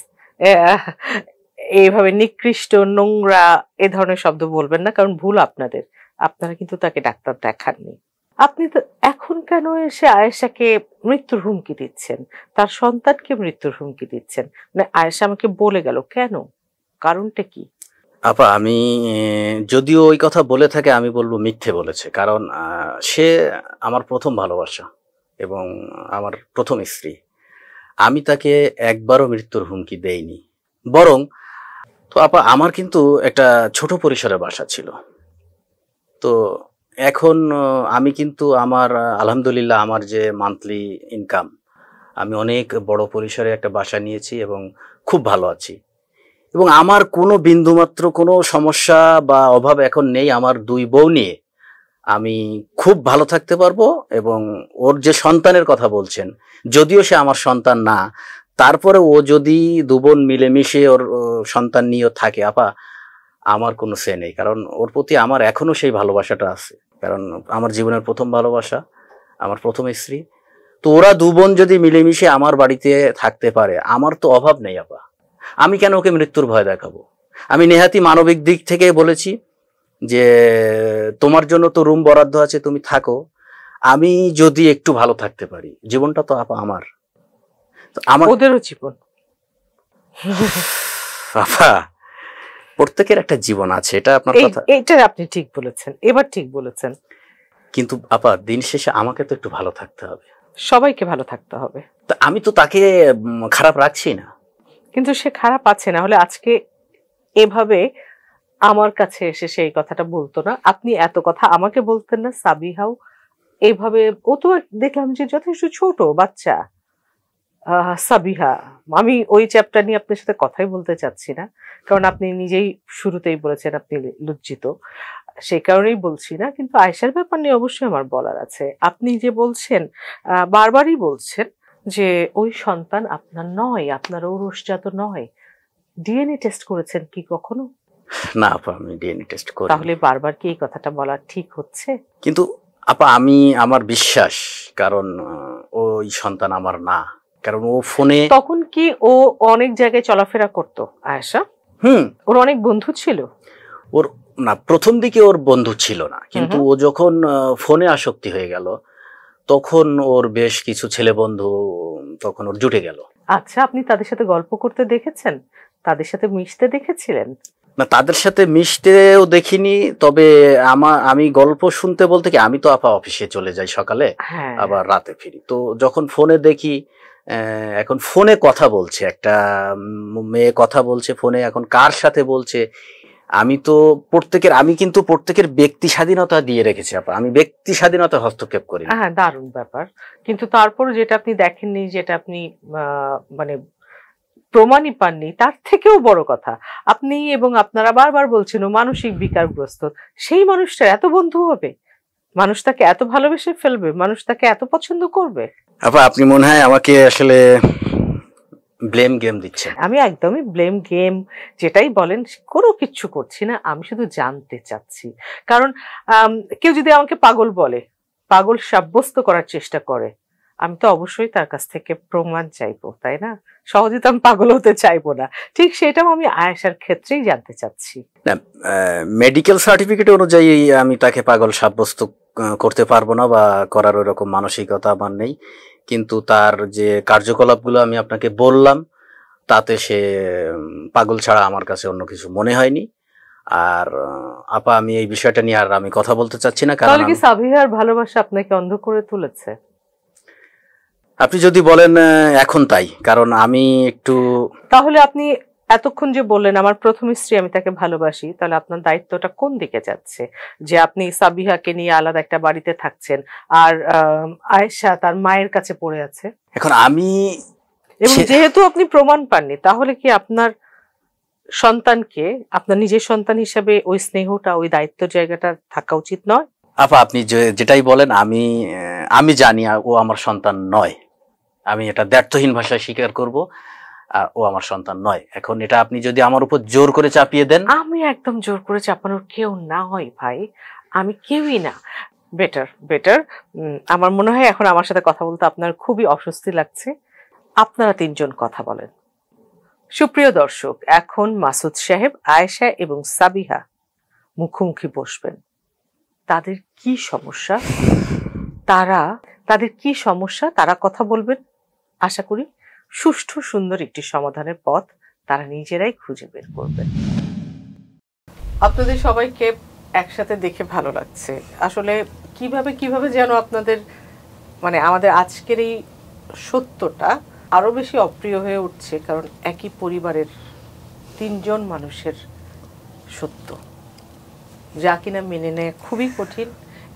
এইভাবে নিকৃষ্ট নোংরা এ ধরনের শব্দ বলবেন না কারণ ভুল আপনাদের আপনারা কিন্তু তাকে ডাক্তার দেখাননি আপনি তো এখন কেন এসে আয়েশাকে মৃত্যুর হুমকি দিচ্ছেন তার সন্তানকে মৃত্যুর হুমকি দিচ্ছেন মানে আয়েশা আমাকে বলে গেল কেন কারণটা কি আপা আমি যদিও ওই কথা বলে থাকে আমি বলবো মিথ্যে বলেছে কারণ সে আমার প্রথম ভালোবাসা এবং আমার প্রথম স্ত্রী আমি তাকে একবারও মৃত্যুর হুমকি দেইনি বরং তো আপা আমার কিন্তু একটা ছোট পরিসরে বাসা ছিল তো এখন আমি কিন্তু আমার আলহামদুলিল্লাহ আমার যে মান্থলি ইনকাম আমি অনেক বড় পরিসরে একটা বাসা নিয়েছি এবং খুব ভালো আছি এবং আমার কোনো বিন্দুমাত্র কোনো সমস্যা বা অভাব এখন নেই আমার দুই বউ নিয়ে আমি খুব ভালো থাকতে পারবো এবং ওর যে সন্তানের কথা বলছেন যদিও সে আমার সন্তান না তারপরে ও যদি দুবোন মিলেমিশে ওর সন্তান নিয়েও থাকে আপা আমার কোনো সে নেই কারণ ওর প্রতি আমার এখনও সেই ভালোবাসাটা আছে কারণ আমার জীবনের প্রথম ভালোবাসা আমার প্রথম স্ত্রী তো ওরা দুবন যদি মিলেমিশে আমার বাড়িতে থাকতে পারে আমার তো অভাব নেই আপা আমি কেন ওকে মৃত্যুর ভয় দেখাবো আমি নেহাতি মানবিক দিক থেকে বলেছি যে তোমার জন্য তো রুম বরাদ্দ আছে তুমি থাকো আমি যদি একটু ভালো থাকতে পারি জীবনটা তো আপা আমার আমার ওদেরও জীবন আপা প্রত্যেকের একটা জীবন আছে এটা আপনার কথা এটা আপনি ঠিক বলেছেন এবার ঠিক বলেছেন কিন্তু আপা দিন শেষে আমাকে তো একটু ভালো থাকতে হবে সবাইকে ভালো থাকতে হবে আমি তো তাকে খারাপ রাখছি না কিন্তু সে খারাপ আছে না হলে আজকে এভাবে আমার কাছে এসে সেই কথাটা বলতো না আপনি এত কথা আমাকে বলতেন না সাবিহাও এইভাবে ও তো দেখলাম যে যথেষ্ট ছোট বাচ্চা সাবিহা আমি ওই চ্যাপ্টার নিয়ে আপনার সাথে কথাই বলতে চাচ্ছি না কারণ আপনি নিজেই শুরুতেই বলেছেন আপনি লজ্জিত সেই কারণেই বলছি না কিন্তু আয়সার ব্যাপার নিয়ে অবশ্যই আমার বলার আছে আপনি যে বলছেন বারবারই বলছেন যে ওই সন্তান আপনার নয় আপনার ঔরসজাত নয় ডিএনএ টেস্ট করেছেন কি কখনো না আপা আমি ডিএনএ টেস্ট করি তাহলে বারবার কি এই কথাটা বলা ঠিক হচ্ছে কিন্তু আপা আমি আমার বিশ্বাস কারণ ওই সন্তান আমার না কারণ ও ফোনে তখন কি ও অনেক জায়গায় চলাফেরা করত আয়েশা হুম ওর অনেক বন্ধু ছিল ওর না প্রথম দিকে ওর বন্ধু ছিল না কিন্তু ও যখন ফোনে আসক্তি হয়ে গেল তখন ওর বেশ কিছু ছেলে বন্ধু তখন ওর জুটে গেল আচ্ছা আপনি তাদের সাথে গল্প করতে দেখেছেন তাদের সাথে মিশতে দেখেছিলেন না তাদের সাথে মিশতেও দেখিনি তবে আমার আমি গল্প শুনতে বলতে কি আমি তো আপা অফিসে চলে যাই সকালে হ্যাঁ। আবার রাতে ফিরি তো যখন ফোনে দেখি এখন ফোনে কথা বলছে একটা মেয়ে কথা বলছে ফোনে এখন কার সাথে বলছে আমি তো প্রত্যেকের আমি কিন্তু প্রত্যেকের ব্যক্তি স্বাধীনতা দিয়ে রেখেছি আপা আমি ব্যক্তি স্বাধীনতা হস্তক্ষেপ করি হ্যাঁ দারুণ ব্যাপার কিন্তু তারপর যেটা আপনি দেখেননি যেটা আপনি মানে প্রমাণই পাননি তার থেকেও বড় কথা আপনি এবং আপনারা বারবার বলছেন মানসিক বিকারগ্রস্ত সেই মানুষটার এত বন্ধু হবে মানুষ তাকে এত ভালোবেসে ফেলবে মানুষ তাকে এত পছন্দ করবে আপা আপনি মনে হয় আমাকে আসলে ব্লেম গেম দিচ্ছে আমি একদমই ব্লেম গেম যেটাই বলেন কোনো কিছু করছি না আমি শুধু জানতে চাচ্ছি কারণ কেউ যদি আমাকে পাগল বলে পাগল সাব্যস্ত করার চেষ্টা করে আমি তো অবশ্যই তার কাছ থেকে প্রমাণ চাইবো তাই না সহজে তো আমি পাগল হতে চাইবো না ঠিক সেটাও আমি আয়েশার ক্ষেত্রেই জানতে চাচ্ছি না মেডিকেল সার্টিফিকেট অনুযায়ী আমি তাকে পাগল সাব্যস্ত করতে পারবো না বা করার ওই রকম মানসিকতা আমার নেই কিন্তু তার যে কার্যকলাপগুলো আমি আপনাকে বললাম তাতে সে পাগল ছাড়া আমার কাছে অন্য কিছু মনে হয়নি আর আপা আমি এই বিষয়টা নিয়ে আর আমি কথা বলতে চাচ্ছি না কারণ কি সাবিহার ভালোবাসা আপনাকে অন্ধ করে তুলেছে আপনি যদি বলেন এখন তাই কারণ আমি একটু তাহলে আপনি এতক্ষণ যে বললেন আমার প্রথম স্ত্রী আমি তাকে ভালোবাসি তাহলে আপনার দায়িত্বটা কোন দিকে যাচ্ছে যে আপনি সাবিহাকে নিয়ে আলাদা একটা বাড়িতে থাকছেন আর আয়েশা তার মায়ের কাছে পড়ে আছে এখন আমি এবং যেহেতু আপনি প্রমাণ পাননি তাহলে কি আপনার সন্তানকে আপনার নিজের সন্তান হিসাবে ওই স্নেহটা ওই দায়িত্ব জায়গাটা থাকা উচিত নয় আপা আপনি যেটাই বলেন আমি আমি জানি ও আমার সন্তান নয় আমি এটা দ্ব্যর্থহীন ভাষায় স্বীকার করব ও আমার সন্তান নয় এখন এটা আপনি যদি আমার উপর জোর করে চাপিয়ে দেন আমি একদম জোর করে চাপানোর কেউ না হয় ভাই আমি কেউই না বেটার বেটার আমার মনে হয় এখন আমার সাথে কথা বলতে আপনার খুবই অস্বস্তি লাগছে আপনারা তিনজন কথা বলেন সুপ্রিয় দর্শক এখন মাসুদ সাহেব আয়েশা এবং সাবিহা মুখোমুখি বসবেন তাদের কি সমস্যা তারা তাদের কি সমস্যা তারা কথা বলবেন আশা করি সুষ্ঠু সুন্দর একটি সমাধানের পথ তারা নিজেরাই খুঁজে বের করবে আপনাদের সবাইকে একসাথে দেখে ভালো লাগছে আসলে কিভাবে কিভাবে যেন আপনাদের মানে আমাদের আজকের এই সত্যটা আরও বেশি অপ্রিয় হয়ে উঠছে কারণ একই পরিবারের তিনজন মানুষের সত্য যা কিনা মেনে নেয় খুবই কঠিন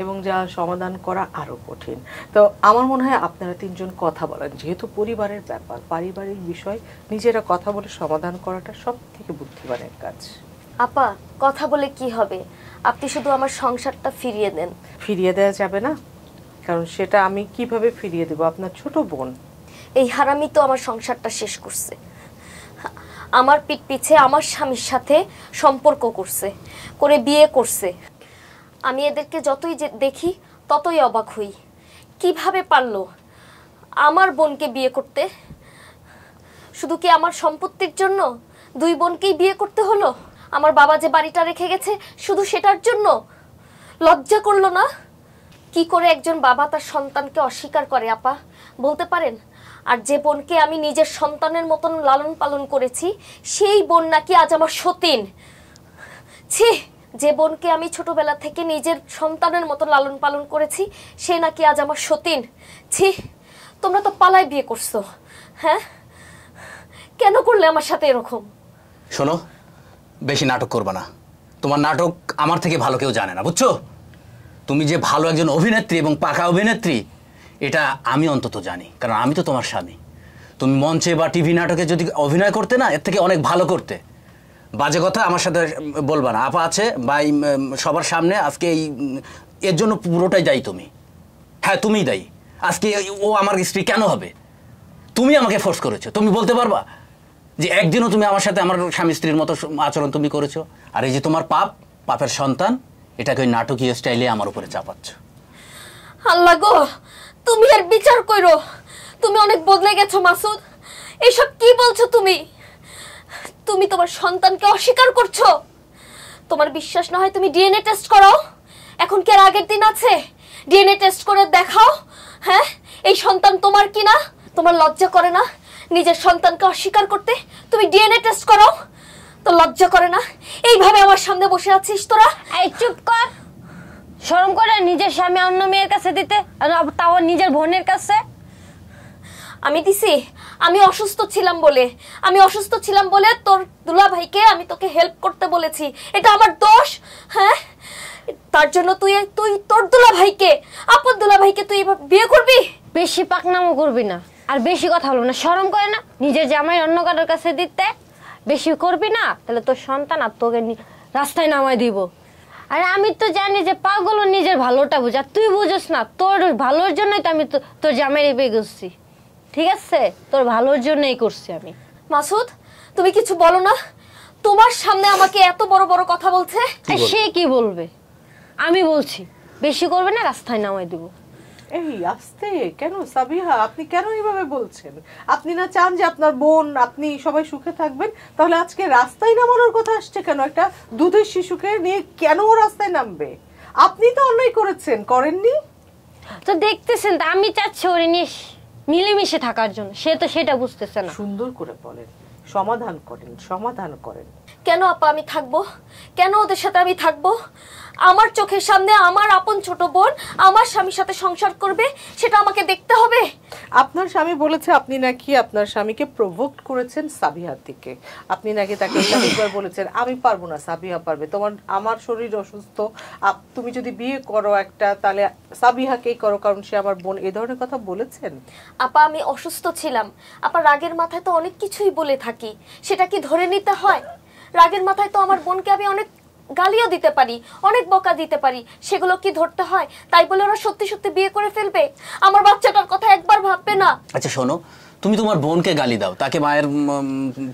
এবং যা সমাধান করা আরও কঠিন তো আমার মনে হয় আপনারা তিনজন কথা বলেন যেহেতু পরিবারের ব্যাপার পারিবারিক বিষয় নিজেরা কথা বলে সমাধান করাটা সব থেকে বুদ্ধিমানের কাজ আপা কথা বলে কি হবে আপনি শুধু আমার সংসারটা ফিরিয়ে দেন ফিরিয়ে দেওয়া যাবে না কারণ সেটা আমি কিভাবে ফিরিয়ে দেব আপনার ছোট বোন এই হারামি তো আমার সংসারটা শেষ করছে আমার পিঠ পিছে আমার স্বামীর সাথে সম্পর্ক করছে করে বিয়ে করছে আমি এদেরকে যতই যে দেখি ততই অবাক হই কিভাবে পারল আমার বোনকে বিয়ে করতে শুধু কি আমার সম্পত্তির জন্য দুই বোনকেই বিয়ে করতে হলো আমার বাবা যে বাড়িটা রেখে গেছে শুধু সেটার জন্য লজ্জা করলো না কি করে একজন বাবা তার সন্তানকে অস্বীকার করে আপা বলতে পারেন আর যে বোনকে আমি নিজের সন্তানের মতন লালন পালন করেছি সেই বোন নাকি আজ আমার সতীন ছি যে বোনকে আমি ছোটবেলা থেকে নিজের সন্তানের মতো লালন পালন করেছি সে নাকি আজ আমার সতীন ছি তোমরা তো পালায় বিয়ে করছো হ্যাঁ কেন করলে আমার সাথে এরকম শোনো বেশি নাটক করবা না তোমার নাটক আমার থেকে ভালো কেউ জানে না বুঝছো তুমি যে ভালো একজন অভিনেত্রী এবং পাকা অভিনেত্রী এটা আমি অন্তত জানি কারণ আমি তো তোমার স্বামী তুমি মঞ্চে বা টিভি নাটকে যদি অভিনয় করতে না এর থেকে অনেক ভালো করতে বাজে কথা আমার সাথে বলবা না আপা আছে বা সবার সামনে আজকে এই এর জন্য পুরোটাই যাই তুমি হ্যাঁ তুমিই দায়ী আজকে ও আমার স্ত্রী কেন হবে তুমি আমাকে ফোর্স করেছো তুমি বলতে পারবা যে একদিনও তুমি আমার সাথে আমার স্বামী স্ত্রীর মতো আচরণ তুমি করেছো আর এই যে তোমার পাপ পাপের সন্তান এটাকে ওই নাটকীয় স্টাইলে আমার উপরে চাপাচ্ছ আল্লাহ গো তুমি আর বিচার করো তুমি অনেক বদলে গেছো মাসুদ এসব কি বলছো তুমি তুমি তোমার সন্তানকে অস্বীকার করছো তোমার বিশ্বাস না হয় তুমি ডিএনএ টেস্ট করাও এখন কি আর আগের দিন আছে ডিএনএ টেস্ট করে দেখাও হ্যাঁ এই সন্তান তোমার কি না তোমার লজ্জা করে না নিজের সন্তানকে অস্বীকার করতে তুমি ডিএনএ টেস্ট করাও তো লজ্জা করে না এইভাবে আমার সামনে বসে আছিস তোরা এই চুপ কর শরম করে নিজের স্বামী অন্য মেয়ের কাছে দিতে তাও নিজের বোনের কাছে আমি দিছি আমি অসুস্থ ছিলাম বলে আমি অসুস্থ ছিলাম বলে তোর দুলা ভাইকে আমি তোকে হেল্প করতে বলেছি এটা আমার দোষ হ্যাঁ তার জন্য তুই তুই তোর দুলা ভাইকে আপন দুলা ভাইকে তুই বিয়ে করবি বেশি পাকনামো করবি না আর বেশি কথা হলো না শরম করে না নিজের জামাই অন্য কারোর কাছে দিতে বেশি করবি না তাহলে তোর সন্তান আর তোকে রাস্তায় নামায় দিব আরে আমি তো জানি যে পাগল নিজের ভালোটা বোঝা তুই বুঝোস না তোর ভালোর জন্যই তো আমি তোর জামাই বিয়ে করছি ঠিক আছে তোর ভালোর জন্যই করছি আমি মাসুদ তুমি কিছু বলো না তোমার সামনে আমাকে এত বড় বড় কথা বলছে সে কি বলবে আমি বলছি বেশি করবে না রাস্তায় নামাই দেবো এই আস্তে কেন সাবিহা আপনি কেন এইভাবে বলছেন আপনি না চান যে আপনার বোন আপনি সবাই সুখে থাকবেন তাহলে আজকে রাস্তায় নামানোর কথা আসছে কেন একটা দুধের শিশুকে নিয়ে কেন রাস্তায় নামবে আপনি তো অন্যায় করেছেন করেননি তো দেখতেছেন আমি চাচ্ছি ওরে নিয়ে মিলেমিশে থাকার জন্য সে তো সেটা বুঝতেছে না সুন্দর করে বলেন সমাধান করেন সমাধান করেন কেন আপা আমি থাকবো কেন ওদের সাথে আমি থাকবো আমার চোখের সামনে আমার আপন ছোট বোন আমার স্বামীর সাথে সংসার করবে সেটা আমাকে দেখতে হবে আপনার স্বামী বলেছে আপনি নাকি আপনার স্বামীকে প্রভোক্ট করেছেন সাবিহার দিকে আপনি নাকি তাকে একবার বলেছেন আমি পারবো না সাবিহা পারবে তোমার আমার শরীর অসুস্থ তুমি যদি বিয়ে করো একটা তাহলে সাবিহাকেই করো কারণ সে আমার বোন এ ধরনের কথা বলেছেন আপা আমি অসুস্থ ছিলাম আপা রাগের মাথায় তো অনেক কিছুই বলে থাকি সেটা কি ধরে নিতে হয় রাগের মাথায় তো আমার বোনকে আমি অনেক গালিও দিতে পারি অনেক বকা দিতে পারি সেগুলো কি ধরতে হয় তাই বলে ওরা সত্যি সত্যি বিয়ে করে ফেলবে আমার বাচ্চাটার কথা একবার ভাববে না আচ্ছা শোনো তুমি তোমার বোনকে গালি দাও তাকে মায়ের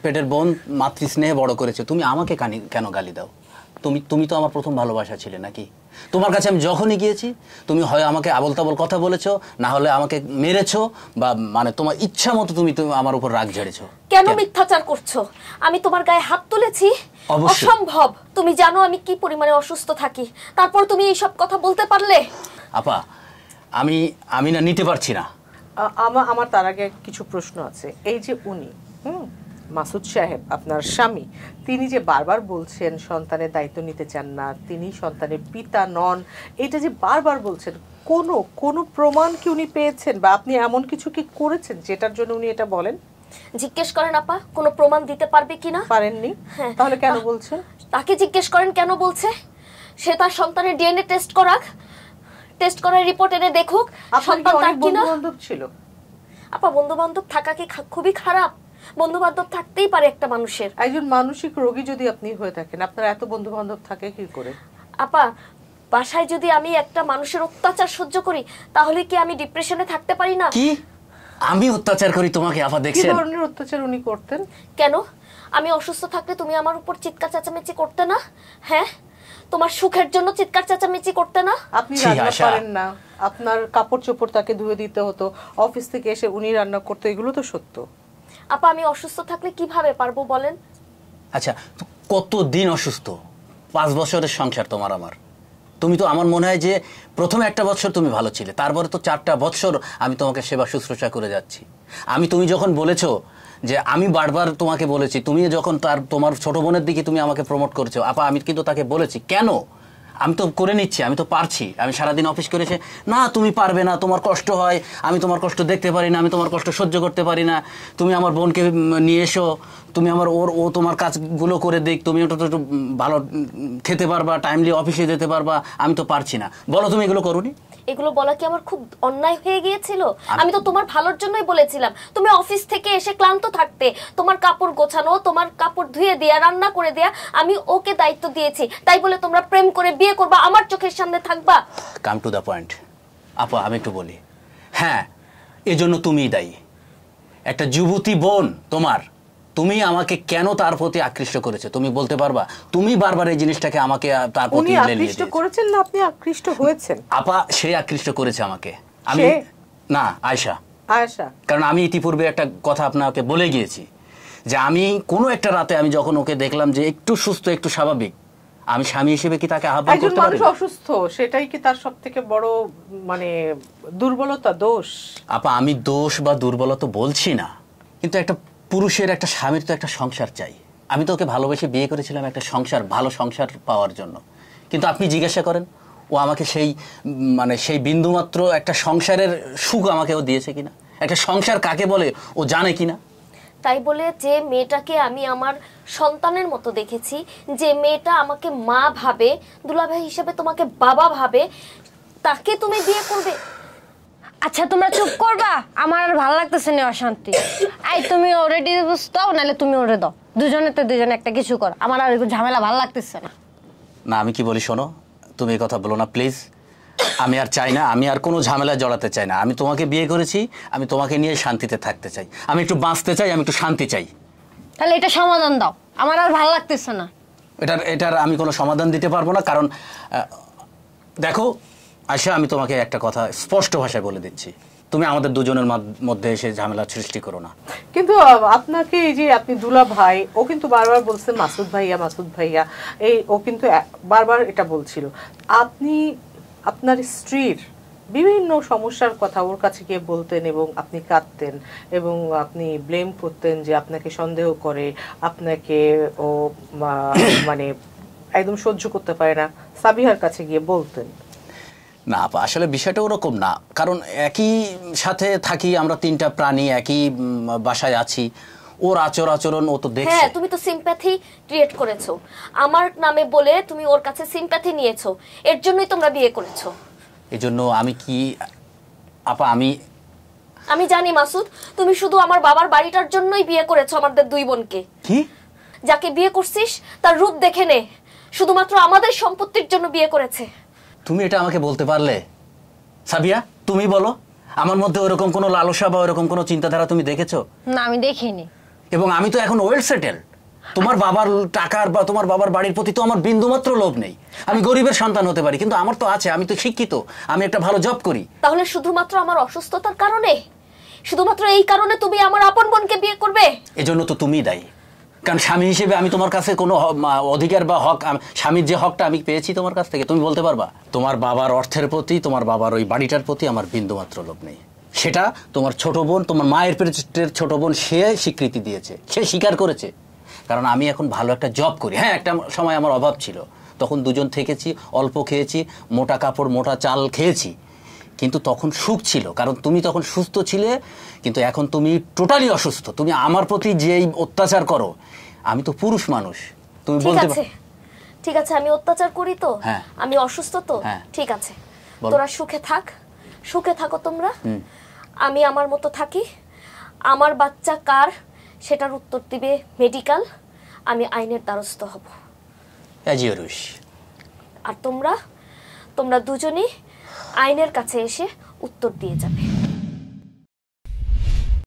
পেটের বোন মাতৃস্নেহে বড় করেছে তুমি আমাকে কেন গালি দাও তুমি তুমি তো আমার প্রথম ভালোবাসা ছিলে নাকি তোমার কাছে আমি যখনই গিয়েছি তুমি হয় আমাকে আবল তাবল কথা বলেছো না হলে আমাকে মেরেছো বা মানে তোমার ইচ্ছা মতো তুমি তুমি আমার উপর রাগ ঝেড়েছো কেন মিথ্যাচার করছো আমি তোমার গায়ে হাত তুলেছি অসম্ভব তুমি জানো আমি কি পরিমাণে অসুস্থ থাকি তারপর তুমি এই সব কথা বলতে পারলে আপা আমি আমি না নিতে পারছি না আমার তার আগে কিছু প্রশ্ন আছে এই যে উনি মাসুদ সাহেব আপনার স্বামী তিনি যে বারবার বলছেন সন্তানের দায়িত্ব নিতে চান না তিনি সন্তানের পিতা নন এটা যে বারবার বলছেন কোনো কোনো প্রমাণ কি উনি পেয়েছেন বা আপনি এমন কিছু কি করেছেন যেটার জন্য উনি এটা বলেন জিজ্ঞেস করেন আপা কোনো প্রমাণ দিতে পারবে কিনা পারেননি হ্যাঁ। তাহলে কেন বলছে তাকে জিজ্ঞেস করেন কেন বলছে সে তার সন্তানের ডিএনএ টেস্ট করাক টেস্ট করার রিপোর্ট এনে দেখুক সন্তান তার কিনা ছিল আপা বন্ধু বান্ধব থাকা কি খুবই খারাপ বন্ধু বান্ধব থাকতেই পারে একটা মানুষের একজন মানসিক রোগী যদি আপনি হয়ে থাকেন আপনার এত বন্ধু বান্ধব থাকে কি করে আপা বাসায় যদি আমি একটা মানুষের অত্যাচার সহ্য করি তাহলে কি আমি ডিপ্রেশনে থাকতে পারি না কি আমি অত্যাচার করি তোমাকে আপা দেখছেন কি ধরনের অত্যাচার উনি করতেন কেন আমি অসুস্থ থাকলে তুমি আমার উপর চিৎকার চাচামেচি করতে না হ্যাঁ তোমার সুখের জন্য চিৎকার চাচামেচি করতে না আপনি রান্না পারেন না আপনার কাপড় চোপড় তাকে ধুয়ে দিতে হতো অফিস থেকে এসে উনি রান্না করতে এগুলো তো সত্য আপা আমি অসুস্থ থাকলে কিভাবে পারবো বলেন আচ্ছা কত দিন অসুস্থ পাঁচ বছরের সংসার তোমার আমার তুমি তো আমার মনে হয় যে প্রথমে একটা বছর তুমি ভালো ছিলে তারপরে তো চারটা বছর আমি তোমাকে সেবা শুশ্রূষা করে যাচ্ছি আমি তুমি যখন বলেছো যে আমি বারবার তোমাকে বলেছি তুমি যখন তার তোমার ছোট বোনের দিকে তুমি আমাকে প্রমোট করেছো আপা আমি কিন্তু তাকে বলেছি কেন আমি তো করে নিচ্ছি আমি তো পারছি আমি সারাদিন অফিস করেছে না তুমি পারবে না তোমার কষ্ট হয় আমি তোমার কষ্ট দেখতে পারি না আমি তোমার কষ্ট সহ্য করতে পারি না তুমি আমার বোনকে নিয়ে এসো তুমি আমার ওর ও তোমার কাজগুলো করে দিক তুমি ওটা তো একটু ভালো খেতে পারবা টাইমলি অফিসে যেতে পারবা আমি তো পারছি না বলো তুমি এগুলো করো এগুলো বলা কি আমার খুব অন্যায় হয়ে গিয়েছিল আমি তো তোমার ভালোর জন্যই বলেছিলাম তুমি অফিস থেকে এসে ক্লান্ত থাকতে তোমার কাপড় গোছানো তোমার কাপড় ধুয়ে দেয়া রান্না করে দেয়া আমি ওকে দায়িত্ব দিয়েছি তাই বলে তোমরা প্রেম করে বিয়ে করবা আমার চোখের সামনে থাকবা কাম টু দ্য পয়েন্ট আপা আমি একটু বলি হ্যাঁ এজন্য তুমিই দায়ী একটা যুবতী বোন তোমার তুমি আমাকে কেন তার প্রতি আকৃষ্ট করেছে তুমি বলতে পারবা তুমি বারবার এই জিনিসটাকে আমাকে তার প্রতি আকৃষ্ট করেছেন না আপনি আকৃষ্ট হয়েছেন আপা সে আকৃষ্ট করেছে আমাকে আমি না আয়শা আয়শা কারণ আমি ইতিপূর্বে একটা কথা আপনাকে বলে গিয়েছি যে আমি কোনো একটা রাতে আমি যখন ওকে দেখলাম যে একটু সুস্থ একটু স্বাভাবিক আমি স্বামী হিসেবে কি তাকে আহ্বান করতে পারি মানুষ অসুস্থ সেটাই কি তার সবথেকে বড় মানে দুর্বলতা দোষ আপা আমি দোষ বা দুর্বলতা বলছি না কিন্তু একটা পুরুষের একটা স্বামীর তো একটা সংসার চাই আমি তো ওকে ভালোবেসে বিয়ে করেছিলাম একটা সংসার ভালো সংসার পাওয়ার জন্য কিন্তু আপনি জিজ্ঞাসা করেন ও আমাকে সেই মানে সেই বিন্দুমাত্র একটা সংসারের সুখ আমাকে ও দিয়েছে কিনা একটা সংসার কাকে বলে ও জানে কিনা তাই বলে যে মেয়েটাকে আমি আমার সন্তানের মতো দেখেছি যে মেয়েটা আমাকে মা ভাবে দুলাভাই হিসেবে তোমাকে বাবা ভাবে তাকে তুমি বিয়ে করবে আচ্ছা তোমরা চুপ করবা আমার আর ভালো লাগতেছে না অশান্তি আই তুমি অলরেডি ডিভোর্স দাও নাহলে তুমি ওরে দাও দুজনে তো দুজনে একটা কিছু কর আমার আর ঝামেলা ভালো লাগতেছে না না আমি কি বলি শোনো তুমি এই কথা বলো না প্লিজ আমি আর চাই না আমি আর কোনো ঝামেলা জড়াতে চাই না আমি তোমাকে বিয়ে করেছি আমি তোমাকে নিয়ে শান্তিতে থাকতে চাই আমি একটু বাঁচতে চাই আমি একটু শান্তি চাই তাহলে এটা সমাধান দাও আমার আর ভালো লাগতেছে না এটার এটার আমি কোনো সমাধান দিতে পারবো না কারণ দেখো আয়সা আমি তোমাকে একটা কথা স্পষ্ট ভাষায় বলে দিচ্ছি তুমি আমাদের দুজনের মধ্যে এসে ঝামেলা সৃষ্টি করো না কিন্তু আপনাকে এই যে আপনি দুলা ভাই ও কিন্তু বারবার বলছে মাসুদ ভাইয়া মাসুদ ভাইয়া এই ও কিন্তু বারবার এটা বলছিল আপনি আপনার স্ত্রীর বিভিন্ন সমস্যার কথা ওর কাছে গিয়ে বলতেন এবং আপনি কাঁদতেন এবং আপনি ব্লেম করতেন যে আপনাকে সন্দেহ করে আপনাকে ও মানে একদম সহ্য করতে পারে না সাবিহার কাছে গিয়ে বলতেন না আপা আসলে বিষয়টা ওরকম না কারণ একই সাথে থাকি আমরা তিনটা প্রাণী একই বাসায় আছি ওর আচর আচরণ ও তো দেখছে হ্যাঁ তুমি তো সিম্প্যাথি ক্রিয়েট করেছো আমার নামে বলে তুমি ওর কাছে সিম্প্যাথি নিয়েছো এর জন্যই তোমরা বিয়ে করেছো এজন্য আমি কি আপা আমি আমি জানি মাসুদ তুমি শুধু আমার বাবার বাড়িটার জন্যই বিয়ে করেছো আমাদের দুই বোনকে কি যাকে বিয়ে করছিস তার রূপ দেখে নে শুধুমাত্র আমাদের সম্পত্তির জন্য বিয়ে করেছে তুমি এটা আমাকে বলতে পারলে সাবিয়া তুমি বলো আমার মধ্যে ওরকম কোনো লালসা বা ওরকম কোনো চিন্তাধারা তুমি দেখেছো না আমি দেখিনি এবং আমি তো এখন ওয়েল সেটেল তোমার আচ্ছা। বাবার টাকার বা তোমার বাবার বাড়ির প্রতি তো আমার বিন্দুমাত্র লোভ নেই আমি গরিবের সন্তান হতে পারি কিন্তু আমার তো আছে আমি তো শিক্ষিত আমি একটা ভালো জব করি তাহলে শুধুমাত্র আমার অসুস্থতার কারণে শুধুমাত্র এই কারণে তুমি আমার আপন বোনকে বিয়ে করবে এজন্য তো তুমিই দায়ী কারণ স্বামী হিসেবে আমি তোমার কাছে কোনো অধিকার বা হক স্বামীর যে হকটা আমি পেয়েছি তোমার কাছ থেকে তুমি বলতে পারবা তোমার বাবার অর্থের প্রতি তোমার বাবার ওই বাড়িটার প্রতি আমার বিন্দুমাত্র লোভ নেই সেটা তোমার ছোট বোন তোমার মায়ের পেটের ছোট বোন সে স্বীকৃতি দিয়েছে সে স্বীকার করেছে কারণ আমি এখন ভালো একটা জব করি হ্যাঁ একটা সময় আমার অভাব ছিল তখন দুজন থেকেছি অল্প খেয়েছি মোটা কাপড় মোটা চাল খেয়েছি কিন্তু তখন সুখ ছিল কারণ তুমি তখন সুস্থ ছিলে কিন্তু এখন তুমি টোটালি অসুস্থ তুমি আমার প্রতি যেই অত্যাচার করো আমি তো পুরুষ মানুষ তুমি বলতে পারো ঠিক আছে আমি অত্যাচার করি তো হ্যাঁ। আমি অসুস্থ তো হ্যাঁ। ঠিক আছে তোরা সুখে থাক সুখে থাকো তোমরা আমি আমার মতো থাকি আমার বাচ্চা কার সেটার উত্তর দিবে মেডিকেল আমি আইনের দ্বারস্থ হব আর তোমরা তোমরা দুজনেই আইনের কাছে এসে উত্তর দিয়ে যাবে